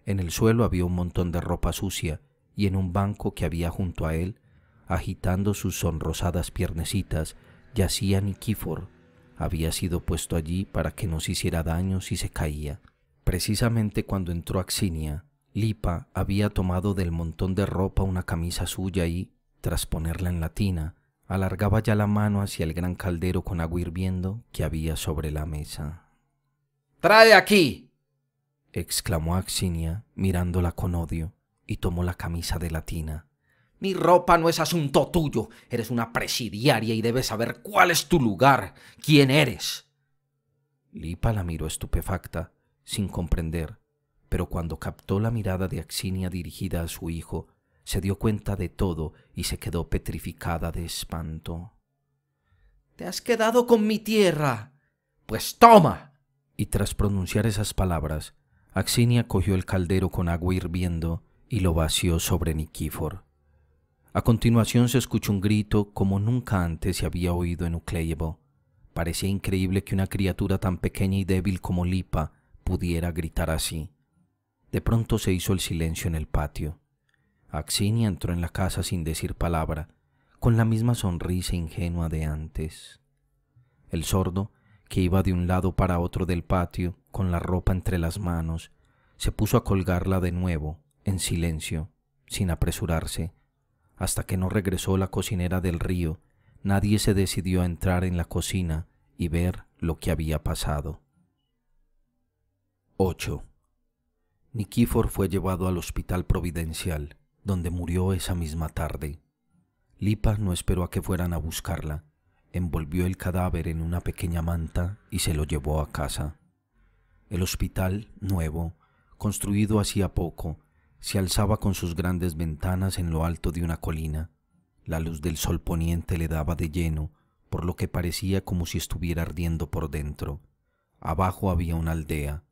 En el suelo había un montón de ropa sucia y en un banco que había junto a él, agitando sus sonrosadas piernecitas, yacía Nikifor. Había sido puesto allí para que no se hiciera daño si se caía. Precisamente cuando entró Axinia, Lipa había tomado del montón de ropa una camisa suya y, tras ponerla en la tina, alargaba ya la mano hacia el gran caldero con agua hirviendo que había sobre la mesa. ¡Trae aquí! exclamó Axinia, mirándola con odio, y tomó la camisa de la tina. Mi ropa no es asunto tuyo. Eres una presidiaria y debes saber cuál es tu lugar, quién eres. Lipa la miró estupefacta, sin comprender, pero cuando captó la mirada de Axinia dirigida a su hijo, se dio cuenta de todo y se quedó petrificada de espanto. Te has quedado con mi tierra. Pues toma. Y tras pronunciar esas palabras, Axinia cogió el caldero con agua hirviendo y lo vació sobre Nikifor. A continuación se escuchó un grito como nunca antes se había oído en Ucleibo. Parecía increíble que una criatura tan pequeña y débil como Lipa pudiera gritar así. De pronto se hizo el silencio en el patio. Axinia entró en la casa sin decir palabra, con la misma sonrisa ingenua de antes. El sordo, que iba de un lado para otro del patio, con la ropa entre las manos, se puso a colgarla de nuevo, en silencio, sin apresurarse. Hasta que no regresó la cocinera del río, nadie se decidió a entrar en la cocina y ver lo que había pasado. 8. Nikifor fue llevado al Hospital Providencial, donde murió esa misma tarde. Lipa no esperó a que fueran a buscarla, envolvió el cadáver en una pequeña manta y se lo llevó a casa. El hospital, nuevo, construido hacía poco, se alzaba con sus grandes ventanas en lo alto de una colina. La luz del sol poniente le daba de lleno, por lo que parecía como si estuviera ardiendo por dentro. Abajo había una aldea,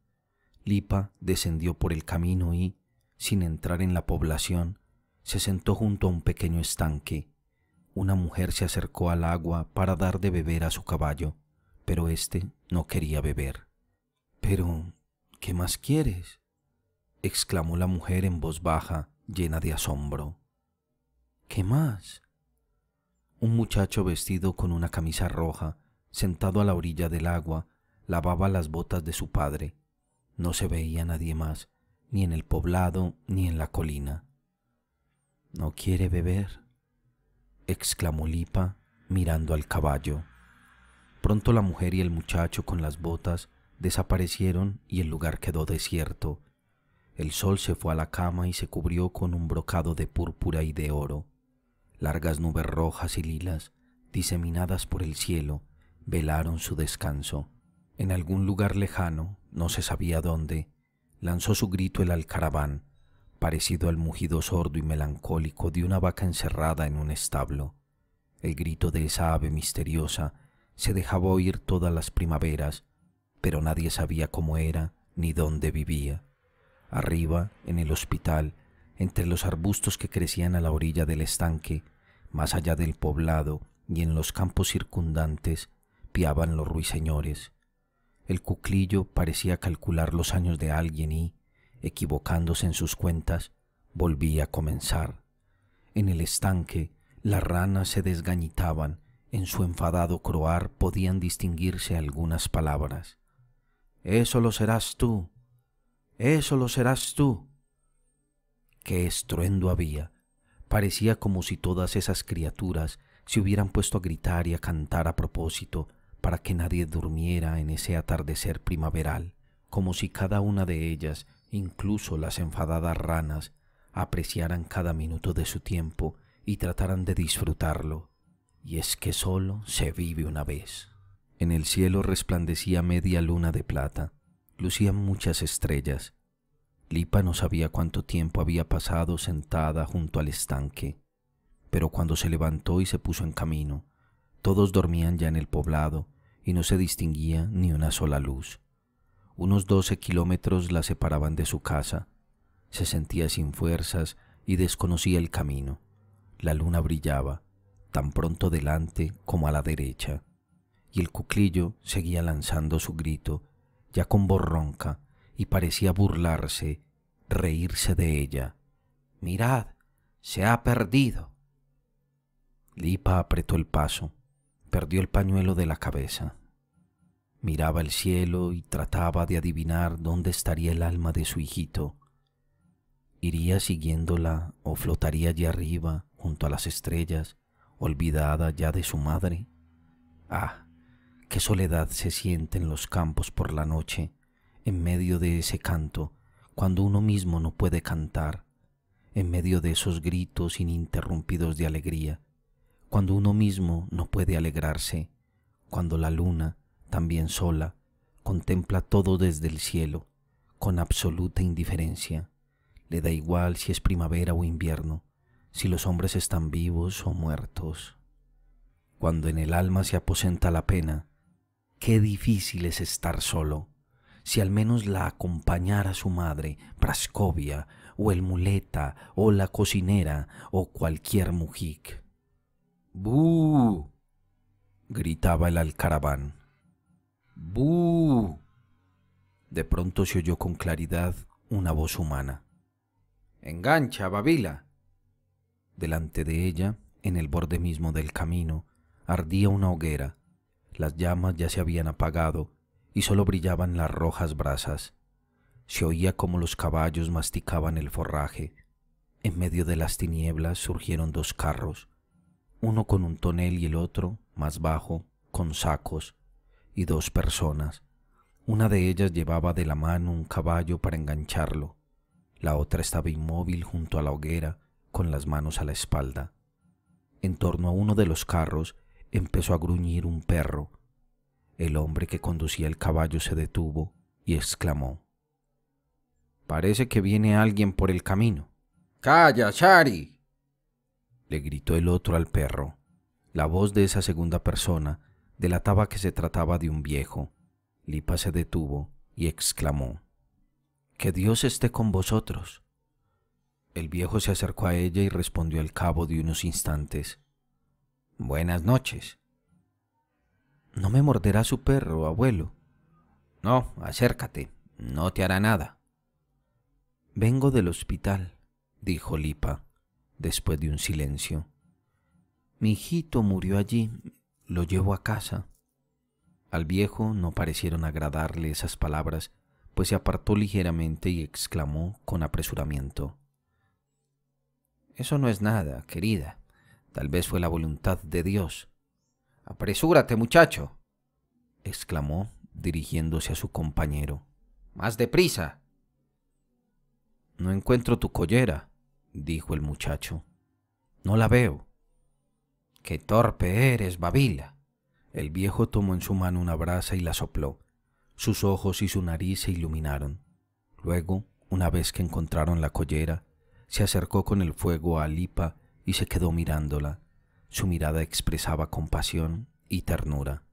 Lipa descendió por el camino y, sin entrar en la población, se sentó junto a un pequeño estanque. Una mujer se acercó al agua para dar de beber a su caballo, pero éste no quería beber. Pero, ¿qué más quieres? exclamó la mujer en voz baja, llena de asombro. ¿Qué más? Un muchacho vestido con una camisa roja, sentado a la orilla del agua, lavaba las botas de su padre no se veía nadie más, ni en el poblado, ni en la colina. ¿No quiere beber? exclamó Lipa, mirando al caballo. Pronto la mujer y el muchacho con las botas desaparecieron y el lugar quedó desierto. El sol se fue a la cama y se cubrió con un brocado de púrpura y de oro. Largas nubes rojas y lilas, diseminadas por el cielo, velaron su descanso. En algún lugar lejano, no se sabía dónde, lanzó su grito el alcarabán, parecido al mugido sordo y melancólico de una vaca encerrada en un establo. El grito de esa ave misteriosa se dejaba oír todas las primaveras, pero nadie sabía cómo era ni dónde vivía. Arriba, en el hospital, entre los arbustos que crecían a la orilla del estanque, más allá del poblado y en los campos circundantes, piaban los ruiseñores. El cuclillo parecía calcular los años de alguien y, equivocándose en sus cuentas, volvía a comenzar. En el estanque las ranas se desgañitaban, en su enfadado croar podían distinguirse algunas palabras. Eso lo serás tú. Eso lo serás tú. Qué estruendo había. Parecía como si todas esas criaturas se hubieran puesto a gritar y a cantar a propósito, para que nadie durmiera en ese atardecer primaveral, como si cada una de ellas, incluso las enfadadas ranas, apreciaran cada minuto de su tiempo y trataran de disfrutarlo. Y es que solo se vive una vez. En el cielo resplandecía media luna de plata, lucían muchas estrellas. Lipa no sabía cuánto tiempo había pasado sentada junto al estanque, pero cuando se levantó y se puso en camino, todos dormían ya en el poblado y no se distinguía ni una sola luz. Unos doce kilómetros la separaban de su casa. Se sentía sin fuerzas y desconocía el camino. La luna brillaba, tan pronto delante como a la derecha, y el cuclillo seguía lanzando su grito, ya con ronca, y parecía burlarse, reírse de ella. Mirad, se ha perdido. Lipa apretó el paso perdió el pañuelo de la cabeza. Miraba el cielo y trataba de adivinar dónde estaría el alma de su hijito. ¿Iría siguiéndola o flotaría allá arriba, junto a las estrellas, olvidada ya de su madre? Ah, qué soledad se siente en los campos por la noche, en medio de ese canto, cuando uno mismo no puede cantar, en medio de esos gritos ininterrumpidos de alegría, cuando uno mismo no puede alegrarse, cuando la luna, también sola, contempla todo desde el cielo, con absoluta indiferencia. Le da igual si es primavera o invierno, si los hombres están vivos o muertos. Cuando en el alma se aposenta la pena, qué difícil es estar solo. Si al menos la acompañara su madre, Prascovia, o el muleta, o la cocinera, o cualquier mujik. ¡Bú! gritaba el alcaraván. ¡Bú! De pronto se oyó con claridad una voz humana. ¡Engancha, Babila! Delante de ella, en el borde mismo del camino, ardía una hoguera. Las llamas ya se habían apagado y solo brillaban las rojas brasas. Se oía como los caballos masticaban el forraje. En medio de las tinieblas surgieron dos carros uno con un tonel y el otro, más bajo, con sacos, y dos personas. Una de ellas llevaba de la mano un caballo para engancharlo, la otra estaba inmóvil junto a la hoguera, con las manos a la espalda. En torno a uno de los carros empezó a gruñir un perro. El hombre que conducía el caballo se detuvo y exclamó. Parece que viene alguien por el camino. Calla, Shari le gritó el otro al perro. La voz de esa segunda persona delataba que se trataba de un viejo. Lipa se detuvo y exclamó, Que Dios esté con vosotros. El viejo se acercó a ella y respondió al cabo de unos instantes, Buenas noches. No me morderá su perro, abuelo. No, acércate, no te hará nada. Vengo del hospital, dijo Lipa después de un silencio. Mi hijito murió allí, lo llevo a casa. Al viejo no parecieron agradarle esas palabras, pues se apartó ligeramente y exclamó con apresuramiento. Eso no es nada, querida. Tal vez fue la voluntad de Dios. Apresúrate, muchacho, exclamó, dirigiéndose a su compañero. Más deprisa. No encuentro tu collera, dijo el muchacho. No la veo. Qué torpe eres, Babila. El viejo tomó en su mano una brasa y la sopló. Sus ojos y su nariz se iluminaron. Luego, una vez que encontraron la collera, se acercó con el fuego a Lipa y se quedó mirándola. Su mirada expresaba compasión y ternura.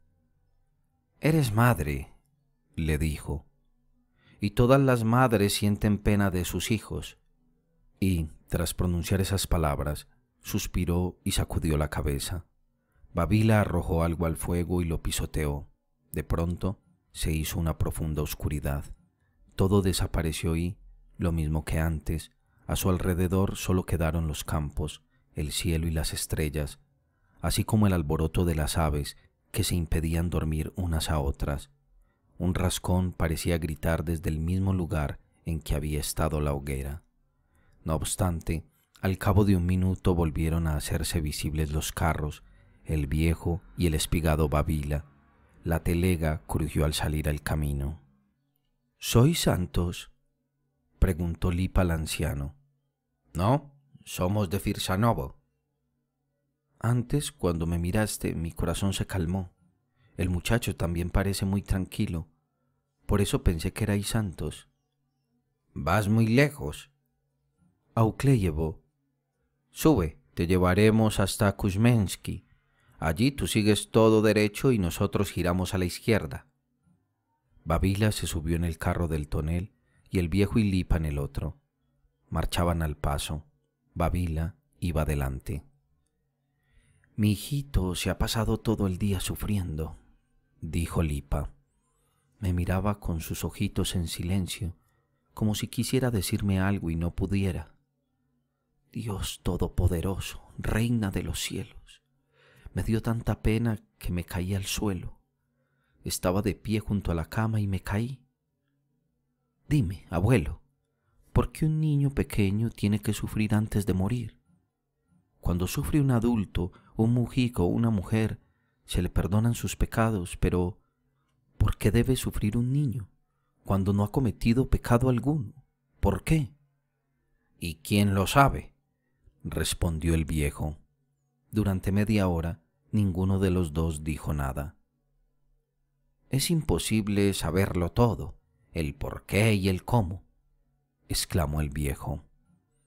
Eres madre, le dijo, y todas las madres sienten pena de sus hijos. Y, tras pronunciar esas palabras, suspiró y sacudió la cabeza. Babila arrojó algo al fuego y lo pisoteó. De pronto, se hizo una profunda oscuridad. Todo desapareció y, lo mismo que antes, a su alrededor solo quedaron los campos, el cielo y las estrellas, así como el alboroto de las aves que se impedían dormir unas a otras. Un rascón parecía gritar desde el mismo lugar en que había estado la hoguera. No obstante, al cabo de un minuto volvieron a hacerse visibles los carros, el viejo y el espigado Babila. La telega crujió al salir al camino. ¿Soy Santos? preguntó Lipa al anciano. No, somos de Firsanovo. Antes, cuando me miraste, mi corazón se calmó. El muchacho también parece muy tranquilo. Por eso pensé que erais santos. Vas muy lejos, llevó. Sube, te llevaremos hasta Kuzmensky. Allí tú sigues todo derecho y nosotros giramos a la izquierda. Babila se subió en el carro del tonel y el viejo Lipa en el otro. Marchaban al paso. Babila iba adelante. Mi hijito se ha pasado todo el día sufriendo, dijo Lipa. Me miraba con sus ojitos en silencio, como si quisiera decirme algo y no pudiera. Dios Todopoderoso, Reina de los cielos. Me dio tanta pena que me caí al suelo. Estaba de pie junto a la cama y me caí. Dime, abuelo, ¿por qué un niño pequeño tiene que sufrir antes de morir? Cuando sufre un adulto, un mujico o una mujer, se le perdonan sus pecados, pero ¿por qué debe sufrir un niño cuando no ha cometido pecado alguno? ¿Por qué? ¿Y quién lo sabe? respondió el viejo. Durante media hora ninguno de los dos dijo nada. Es imposible saberlo todo, el por qué y el cómo, exclamó el viejo.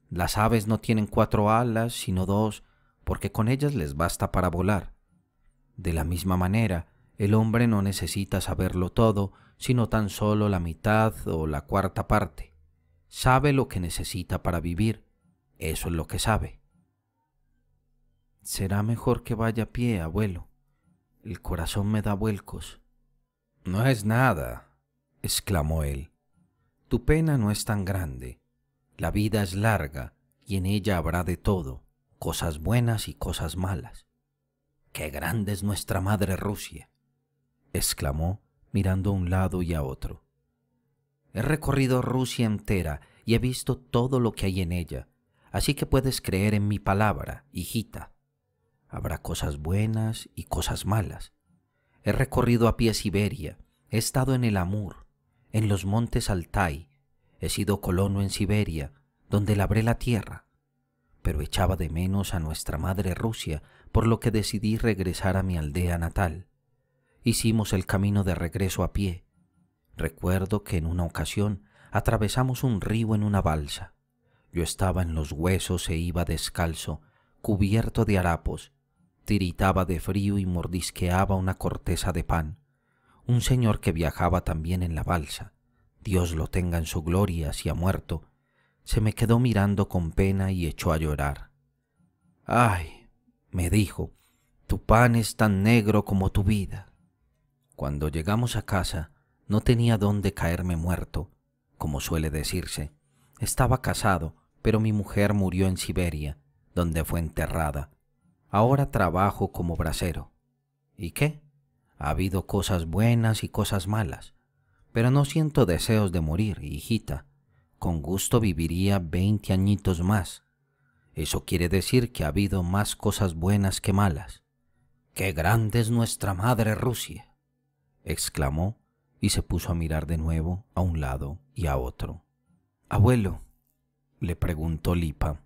Las aves no tienen cuatro alas, sino dos, porque con ellas les basta para volar. De la misma manera, el hombre no necesita saberlo todo, sino tan solo la mitad o la cuarta parte. Sabe lo que necesita para vivir, eso es lo que sabe. Será mejor que vaya a pie, abuelo. El corazón me da vuelcos. No es nada, exclamó él. Tu pena no es tan grande. La vida es larga y en ella habrá de todo, cosas buenas y cosas malas. ¡Qué grande es nuestra madre Rusia! exclamó, mirando a un lado y a otro. He recorrido Rusia entera y he visto todo lo que hay en ella, Así que puedes creer en mi palabra, hijita. Habrá cosas buenas y cosas malas. He recorrido a pie Siberia, he estado en el Amur, en los montes Altai, he sido colono en Siberia, donde labré la tierra. Pero echaba de menos a nuestra madre Rusia, por lo que decidí regresar a mi aldea natal. Hicimos el camino de regreso a pie. Recuerdo que en una ocasión atravesamos un río en una balsa. Yo estaba en los huesos e iba descalzo, cubierto de harapos. Tiritaba de frío y mordisqueaba una corteza de pan. Un señor que viajaba también en la balsa, Dios lo tenga en su gloria si ha muerto, se me quedó mirando con pena y echó a llorar. Ay, me dijo, tu pan es tan negro como tu vida. Cuando llegamos a casa, no tenía dónde caerme muerto, como suele decirse. Estaba casado, pero mi mujer murió en Siberia, donde fue enterrada. Ahora trabajo como bracero. ¿Y qué? Ha habido cosas buenas y cosas malas, pero no siento deseos de morir, hijita. Con gusto viviría veinte añitos más. Eso quiere decir que ha habido más cosas buenas que malas. ¡Qué grande es nuestra madre Rusia! exclamó y se puso a mirar de nuevo a un lado y a otro. Abuelo, le preguntó Lipa.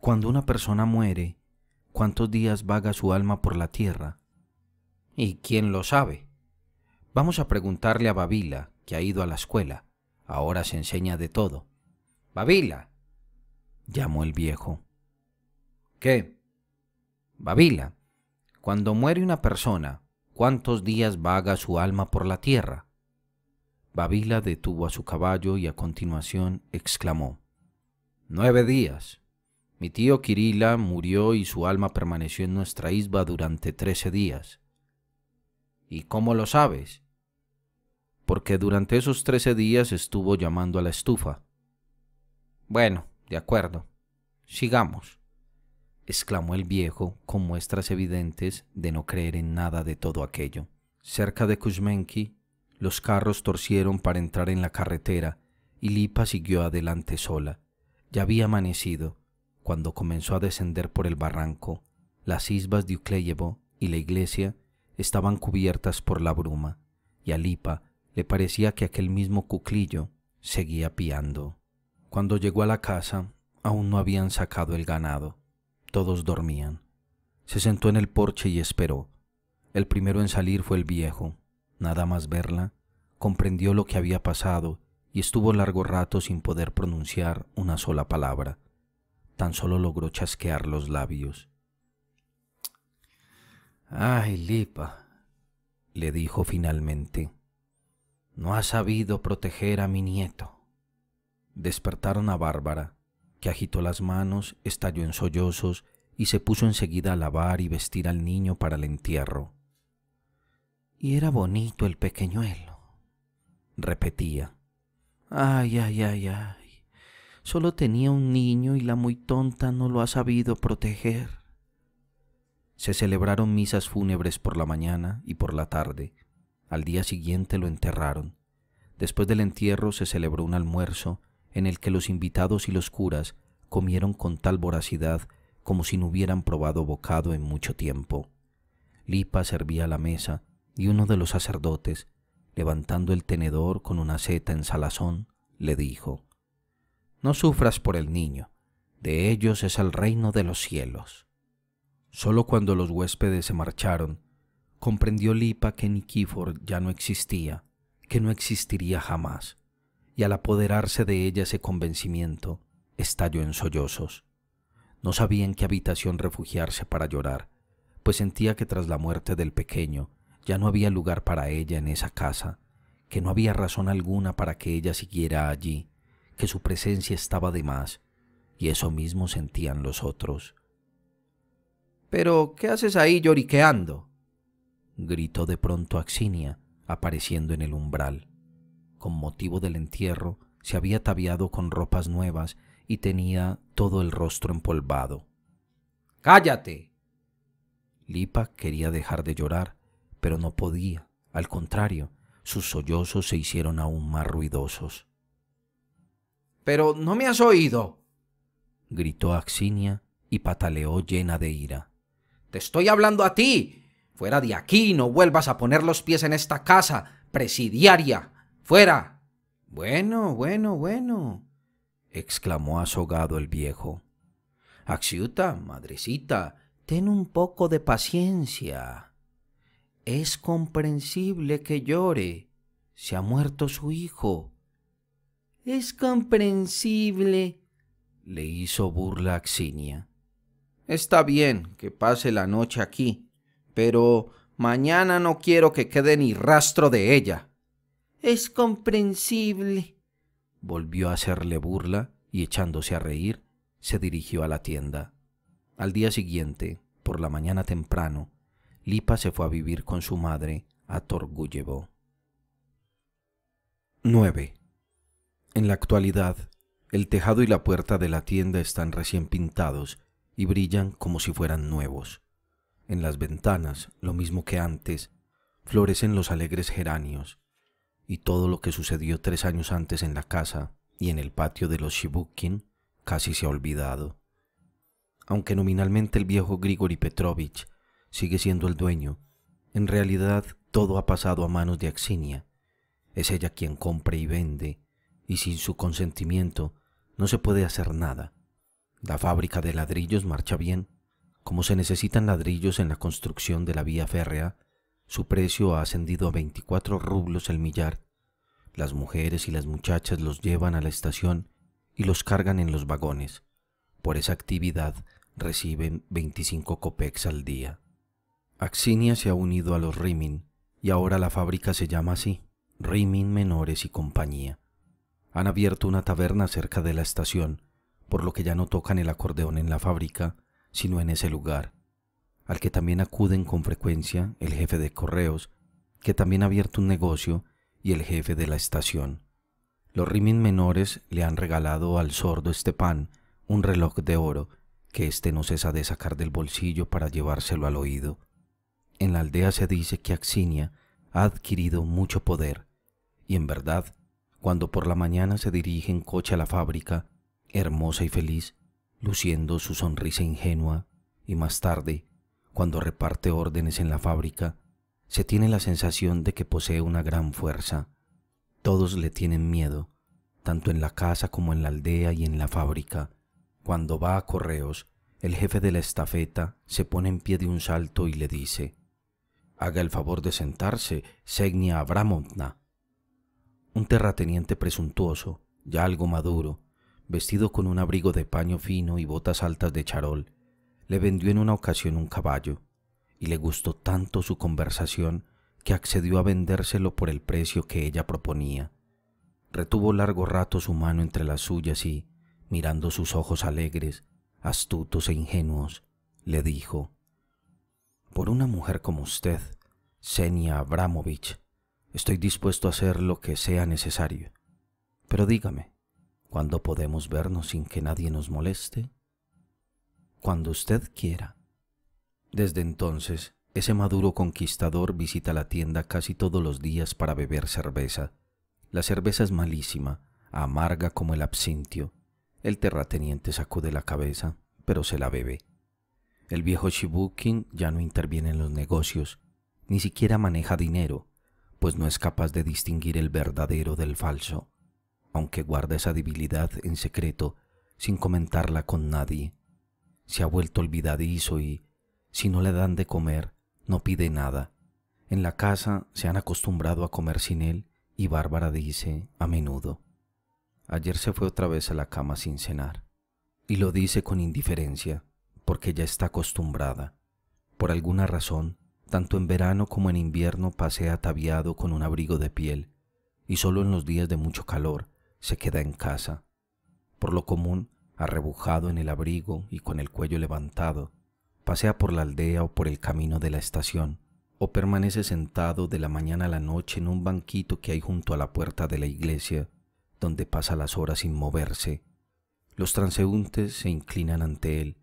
Cuando una persona muere, ¿cuántos días vaga su alma por la tierra? ¿Y quién lo sabe? Vamos a preguntarle a Babila, que ha ido a la escuela. Ahora se enseña de todo. Babila, llamó el viejo. ¿Qué? Babila, cuando muere una persona, ¿cuántos días vaga su alma por la tierra? Babila detuvo a su caballo y a continuación exclamó. Nueve días. Mi tío Kirila murió y su alma permaneció en nuestra isba durante trece días. ¿Y cómo lo sabes? Porque durante esos trece días estuvo llamando a la estufa. Bueno, de acuerdo. Sigamos, exclamó el viejo con muestras evidentes de no creer en nada de todo aquello. Cerca de Kuzmenki, los carros torcieron para entrar en la carretera y Lipa siguió adelante sola ya había amanecido cuando comenzó a descender por el barranco. Las isbas de Ucleyebo y la iglesia estaban cubiertas por la bruma, y a Lipa le parecía que aquel mismo cuclillo seguía piando. Cuando llegó a la casa, aún no habían sacado el ganado. Todos dormían. Se sentó en el porche y esperó. El primero en salir fue el viejo. Nada más verla, comprendió lo que había pasado y estuvo largo rato sin poder pronunciar una sola palabra. Tan solo logró chasquear los labios. Ay, Lipa, le dijo finalmente, no ha sabido proteger a mi nieto. Despertaron a Bárbara, que agitó las manos, estalló en sollozos y se puso enseguida a lavar y vestir al niño para el entierro. Y era bonito el pequeñuelo, repetía. Ay, ay, ay, ay. Solo tenía un niño y la muy tonta no lo ha sabido proteger. Se celebraron misas fúnebres por la mañana y por la tarde. Al día siguiente lo enterraron. Después del entierro se celebró un almuerzo en el que los invitados y los curas comieron con tal voracidad como si no hubieran probado bocado en mucho tiempo. Lipa servía la mesa y uno de los sacerdotes, levantando el tenedor con una seta en salazón, le dijo, No sufras por el niño, de ellos es el reino de los cielos. Solo cuando los huéspedes se marcharon, comprendió Lipa que Nikifor ya no existía, que no existiría jamás, y al apoderarse de ella ese convencimiento, estalló en sollozos. No sabía en qué habitación refugiarse para llorar, pues sentía que tras la muerte del pequeño, ya no había lugar para ella en esa casa, que no había razón alguna para que ella siguiera allí, que su presencia estaba de más, y eso mismo sentían los otros. Pero, ¿qué haces ahí lloriqueando? gritó de pronto Axinia, apareciendo en el umbral. Con motivo del entierro, se había ataviado con ropas nuevas y tenía todo el rostro empolvado. ¡Cállate! Lipa quería dejar de llorar, pero no podía. Al contrario, sus sollozos se hicieron aún más ruidosos. Pero no me has oído, gritó Axinia y pataleó llena de ira. Te estoy hablando a ti. Fuera de aquí, no vuelvas a poner los pies en esta casa, presidiaria. Fuera. Bueno, bueno, bueno, exclamó azogado el viejo. Axiuta, madrecita, ten un poco de paciencia. Es comprensible que llore. Se ha muerto su hijo. Es comprensible, le hizo burla Axinia. Está bien que pase la noche aquí, pero mañana no quiero que quede ni rastro de ella. Es comprensible, volvió a hacerle burla y echándose a reír, se dirigió a la tienda. Al día siguiente, por la mañana temprano, Lipa se fue a vivir con su madre a Torguyevo. 9. En la actualidad, el tejado y la puerta de la tienda están recién pintados y brillan como si fueran nuevos. En las ventanas, lo mismo que antes, florecen los alegres geranios, y todo lo que sucedió tres años antes en la casa y en el patio de los Shibukin casi se ha olvidado. Aunque nominalmente el viejo Grigori Petrovich sigue siendo el dueño. En realidad, todo ha pasado a manos de Axinia. Es ella quien compra y vende, y sin su consentimiento no se puede hacer nada. La fábrica de ladrillos marcha bien. Como se necesitan ladrillos en la construcción de la vía férrea, su precio ha ascendido a 24 rublos el millar. Las mujeres y las muchachas los llevan a la estación y los cargan en los vagones. Por esa actividad reciben 25 copex al día. Axinia se ha unido a los Rimin y ahora la fábrica se llama así, Rimin Menores y Compañía. Han abierto una taberna cerca de la estación, por lo que ya no tocan el acordeón en la fábrica, sino en ese lugar, al que también acuden con frecuencia el jefe de correos, que también ha abierto un negocio, y el jefe de la estación. Los Rimin Menores le han regalado al sordo Estepán un reloj de oro, que éste no cesa de sacar del bolsillo para llevárselo al oído. En la aldea se dice que Axinia ha adquirido mucho poder, y en verdad, cuando por la mañana se dirige en coche a la fábrica, hermosa y feliz, luciendo su sonrisa ingenua, y más tarde, cuando reparte órdenes en la fábrica, se tiene la sensación de que posee una gran fuerza. Todos le tienen miedo, tanto en la casa como en la aldea y en la fábrica. Cuando va a correos, el jefe de la estafeta se pone en pie de un salto y le dice, Haga el favor de sentarse, Segnia Abramovna. Un terrateniente presuntuoso, ya algo maduro, vestido con un abrigo de paño fino y botas altas de charol, le vendió en una ocasión un caballo, y le gustó tanto su conversación que accedió a vendérselo por el precio que ella proponía. Retuvo largo rato su mano entre las suyas y, mirando sus ojos alegres, astutos e ingenuos, le dijo, por una mujer como usted, Senia Abramovich, estoy dispuesto a hacer lo que sea necesario. Pero dígame, ¿cuándo podemos vernos sin que nadie nos moleste? Cuando usted quiera. Desde entonces, ese maduro conquistador visita la tienda casi todos los días para beber cerveza. La cerveza es malísima, amarga como el absintio. El terrateniente sacude la cabeza, pero se la bebe. El viejo Shibukin ya no interviene en los negocios, ni siquiera maneja dinero, pues no es capaz de distinguir el verdadero del falso, aunque guarda esa debilidad en secreto sin comentarla con nadie. Se ha vuelto olvidadizo y, si no le dan de comer, no pide nada. En la casa se han acostumbrado a comer sin él y Bárbara dice a menudo, ayer se fue otra vez a la cama sin cenar. Y lo dice con indiferencia, porque ya está acostumbrada. Por alguna razón, tanto en verano como en invierno pasea ataviado con un abrigo de piel, y solo en los días de mucho calor se queda en casa. Por lo común, arrebujado en el abrigo y con el cuello levantado, pasea por la aldea o por el camino de la estación, o permanece sentado de la mañana a la noche en un banquito que hay junto a la puerta de la iglesia, donde pasa las horas sin moverse. Los transeúntes se inclinan ante él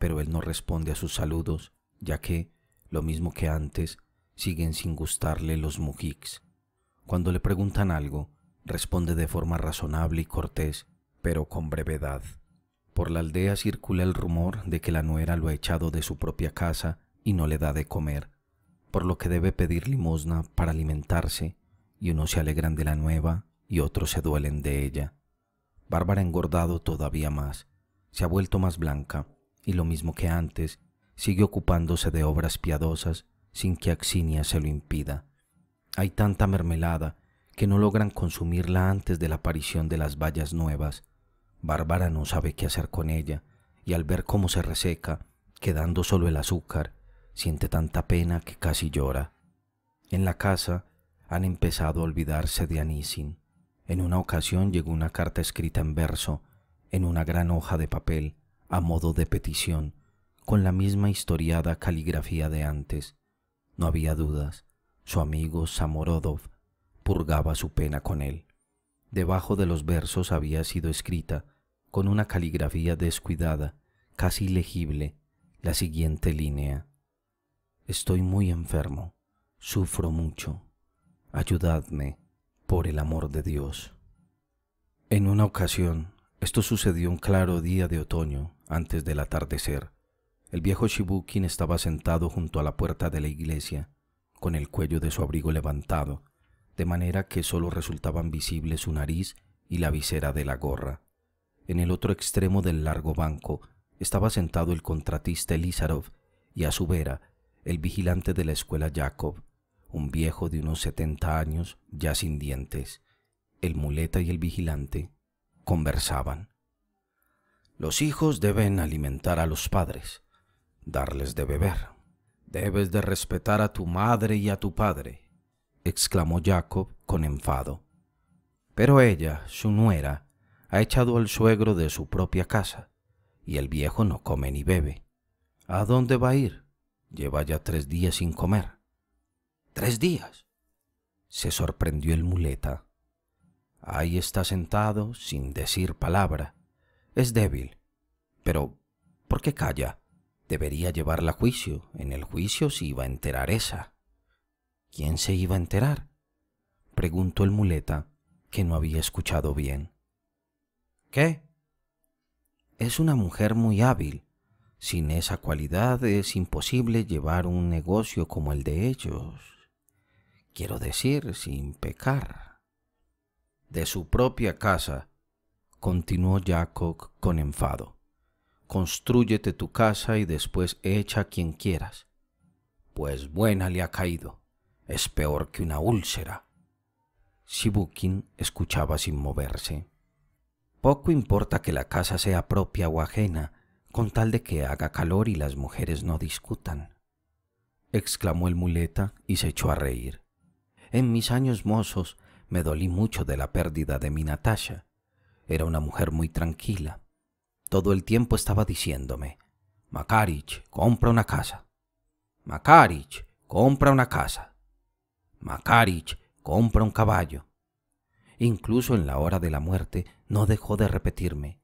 pero él no responde a sus saludos, ya que, lo mismo que antes, siguen sin gustarle los mujiks. Cuando le preguntan algo, responde de forma razonable y cortés, pero con brevedad. Por la aldea circula el rumor de que la nuera lo ha echado de su propia casa y no le da de comer, por lo que debe pedir limosna para alimentarse, y unos se alegran de la nueva y otros se duelen de ella. Bárbara engordado todavía más, se ha vuelto más blanca, y lo mismo que antes, sigue ocupándose de obras piadosas sin que Axinia se lo impida. Hay tanta mermelada que no logran consumirla antes de la aparición de las vallas nuevas. Bárbara no sabe qué hacer con ella, y al ver cómo se reseca, quedando solo el azúcar, siente tanta pena que casi llora. En la casa han empezado a olvidarse de Anisin. En una ocasión llegó una carta escrita en verso, en una gran hoja de papel, a modo de petición, con la misma historiada caligrafía de antes. No había dudas, su amigo Samorodov purgaba su pena con él. Debajo de los versos había sido escrita, con una caligrafía descuidada, casi legible la siguiente línea. Estoy muy enfermo, sufro mucho. Ayudadme, por el amor de Dios. En una ocasión, esto sucedió un claro día de otoño, antes del atardecer. El viejo Shibukin estaba sentado junto a la puerta de la iglesia, con el cuello de su abrigo levantado, de manera que solo resultaban visibles su nariz y la visera de la gorra. En el otro extremo del largo banco estaba sentado el contratista Elizarov y a su vera el vigilante de la escuela Jacob, un viejo de unos 70 años ya sin dientes. El muleta y el vigilante conversaban. Los hijos deben alimentar a los padres, darles de beber. Debes de respetar a tu madre y a tu padre, exclamó Jacob con enfado. Pero ella, su nuera, ha echado al suegro de su propia casa, y el viejo no come ni bebe. ¿A dónde va a ir? Lleva ya tres días sin comer. ¿Tres días? se sorprendió el muleta. Ahí está sentado sin decir palabra, es débil. Pero, ¿por qué calla? Debería llevarla a juicio. En el juicio se iba a enterar esa. ¿Quién se iba a enterar? Preguntó el muleta, que no había escuchado bien. ¿Qué? Es una mujer muy hábil. Sin esa cualidad es imposible llevar un negocio como el de ellos. Quiero decir, sin pecar. De su propia casa continuó Jacob con enfado. Constrúyete tu casa y después echa quien quieras, pues buena le ha caído, es peor que una úlcera. Shibukin escuchaba sin moverse. Poco importa que la casa sea propia o ajena, con tal de que haga calor y las mujeres no discutan. Exclamó el muleta y se echó a reír. En mis años mozos me dolí mucho de la pérdida de mi Natasha, era una mujer muy tranquila. Todo el tiempo estaba diciéndome, Makarich, compra una casa. Makarich, compra una casa. Makarich, compra un caballo. Incluso en la hora de la muerte no dejó de repetirme,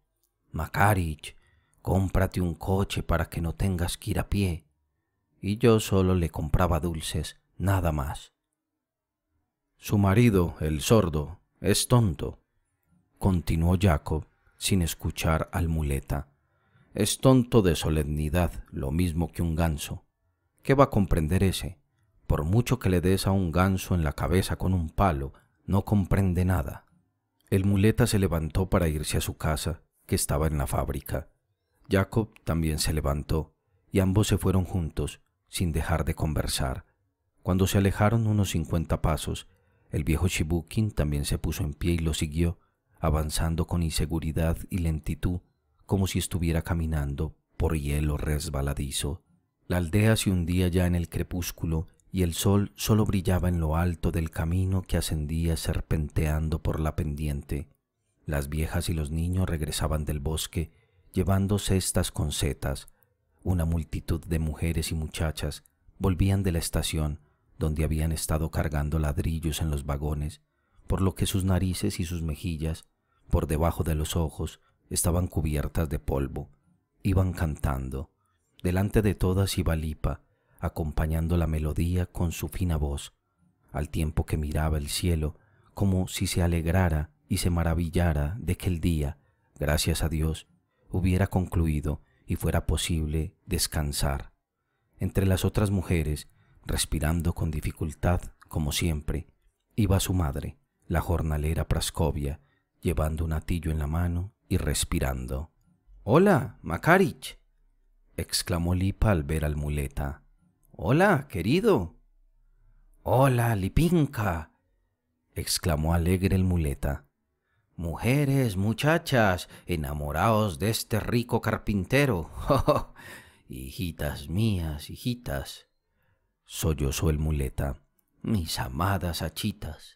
Makarich, cómprate un coche para que no tengas que ir a pie. Y yo solo le compraba dulces, nada más. Su marido, el sordo, es tonto, continuó Jacob, sin escuchar al muleta. Es tonto de solemnidad, lo mismo que un ganso. ¿Qué va a comprender ese? Por mucho que le des a un ganso en la cabeza con un palo, no comprende nada. El muleta se levantó para irse a su casa, que estaba en la fábrica. Jacob también se levantó, y ambos se fueron juntos, sin dejar de conversar. Cuando se alejaron unos cincuenta pasos, el viejo Shibukin también se puso en pie y lo siguió, avanzando con inseguridad y lentitud, como si estuviera caminando por hielo resbaladizo. La aldea se hundía ya en el crepúsculo y el sol solo brillaba en lo alto del camino que ascendía serpenteando por la pendiente. Las viejas y los niños regresaban del bosque llevando cestas con setas. Una multitud de mujeres y muchachas volvían de la estación donde habían estado cargando ladrillos en los vagones por lo que sus narices y sus mejillas, por debajo de los ojos, estaban cubiertas de polvo. Iban cantando, delante de todas iba Lipa, acompañando la melodía con su fina voz, al tiempo que miraba el cielo, como si se alegrara y se maravillara de que el día, gracias a Dios, hubiera concluido y fuera posible descansar. Entre las otras mujeres, respirando con dificultad, como siempre, iba su madre, la jornalera prascovia, llevando un atillo en la mano y respirando. Hola, Makarich, exclamó Lipa al ver al muleta. Hola, querido. Hola, Lipinka, exclamó alegre el muleta. Mujeres, muchachas, enamoraos de este rico carpintero. hijitas mías, hijitas, sollozó el muleta, mis amadas achitas!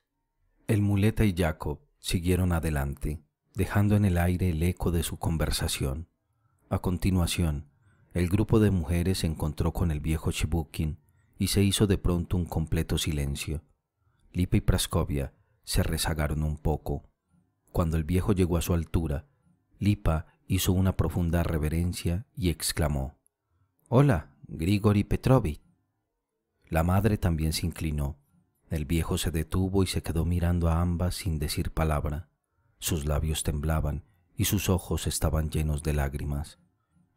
El muleta y Jacob siguieron adelante, dejando en el aire el eco de su conversación. A continuación, el grupo de mujeres se encontró con el viejo Chibukin y se hizo de pronto un completo silencio. Lipa y Praskovia se rezagaron un poco. Cuando el viejo llegó a su altura, Lipa hizo una profunda reverencia y exclamó: Hola, Grigori Petrovich. La madre también se inclinó el viejo se detuvo y se quedó mirando a ambas sin decir palabra. Sus labios temblaban y sus ojos estaban llenos de lágrimas.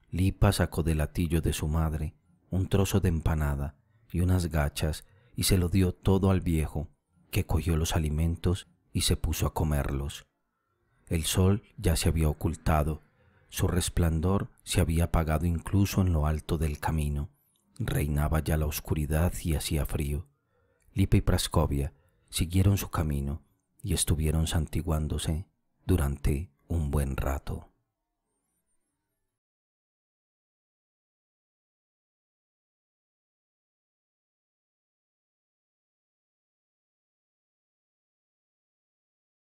Lipa sacó del latillo de su madre un trozo de empanada y unas gachas y se lo dio todo al viejo, que cogió los alimentos y se puso a comerlos. El sol ya se había ocultado, su resplandor se había apagado incluso en lo alto del camino. Reinaba ya la oscuridad y hacía frío. Lipe y Prascovia siguieron su camino y estuvieron santiguándose durante un buen rato.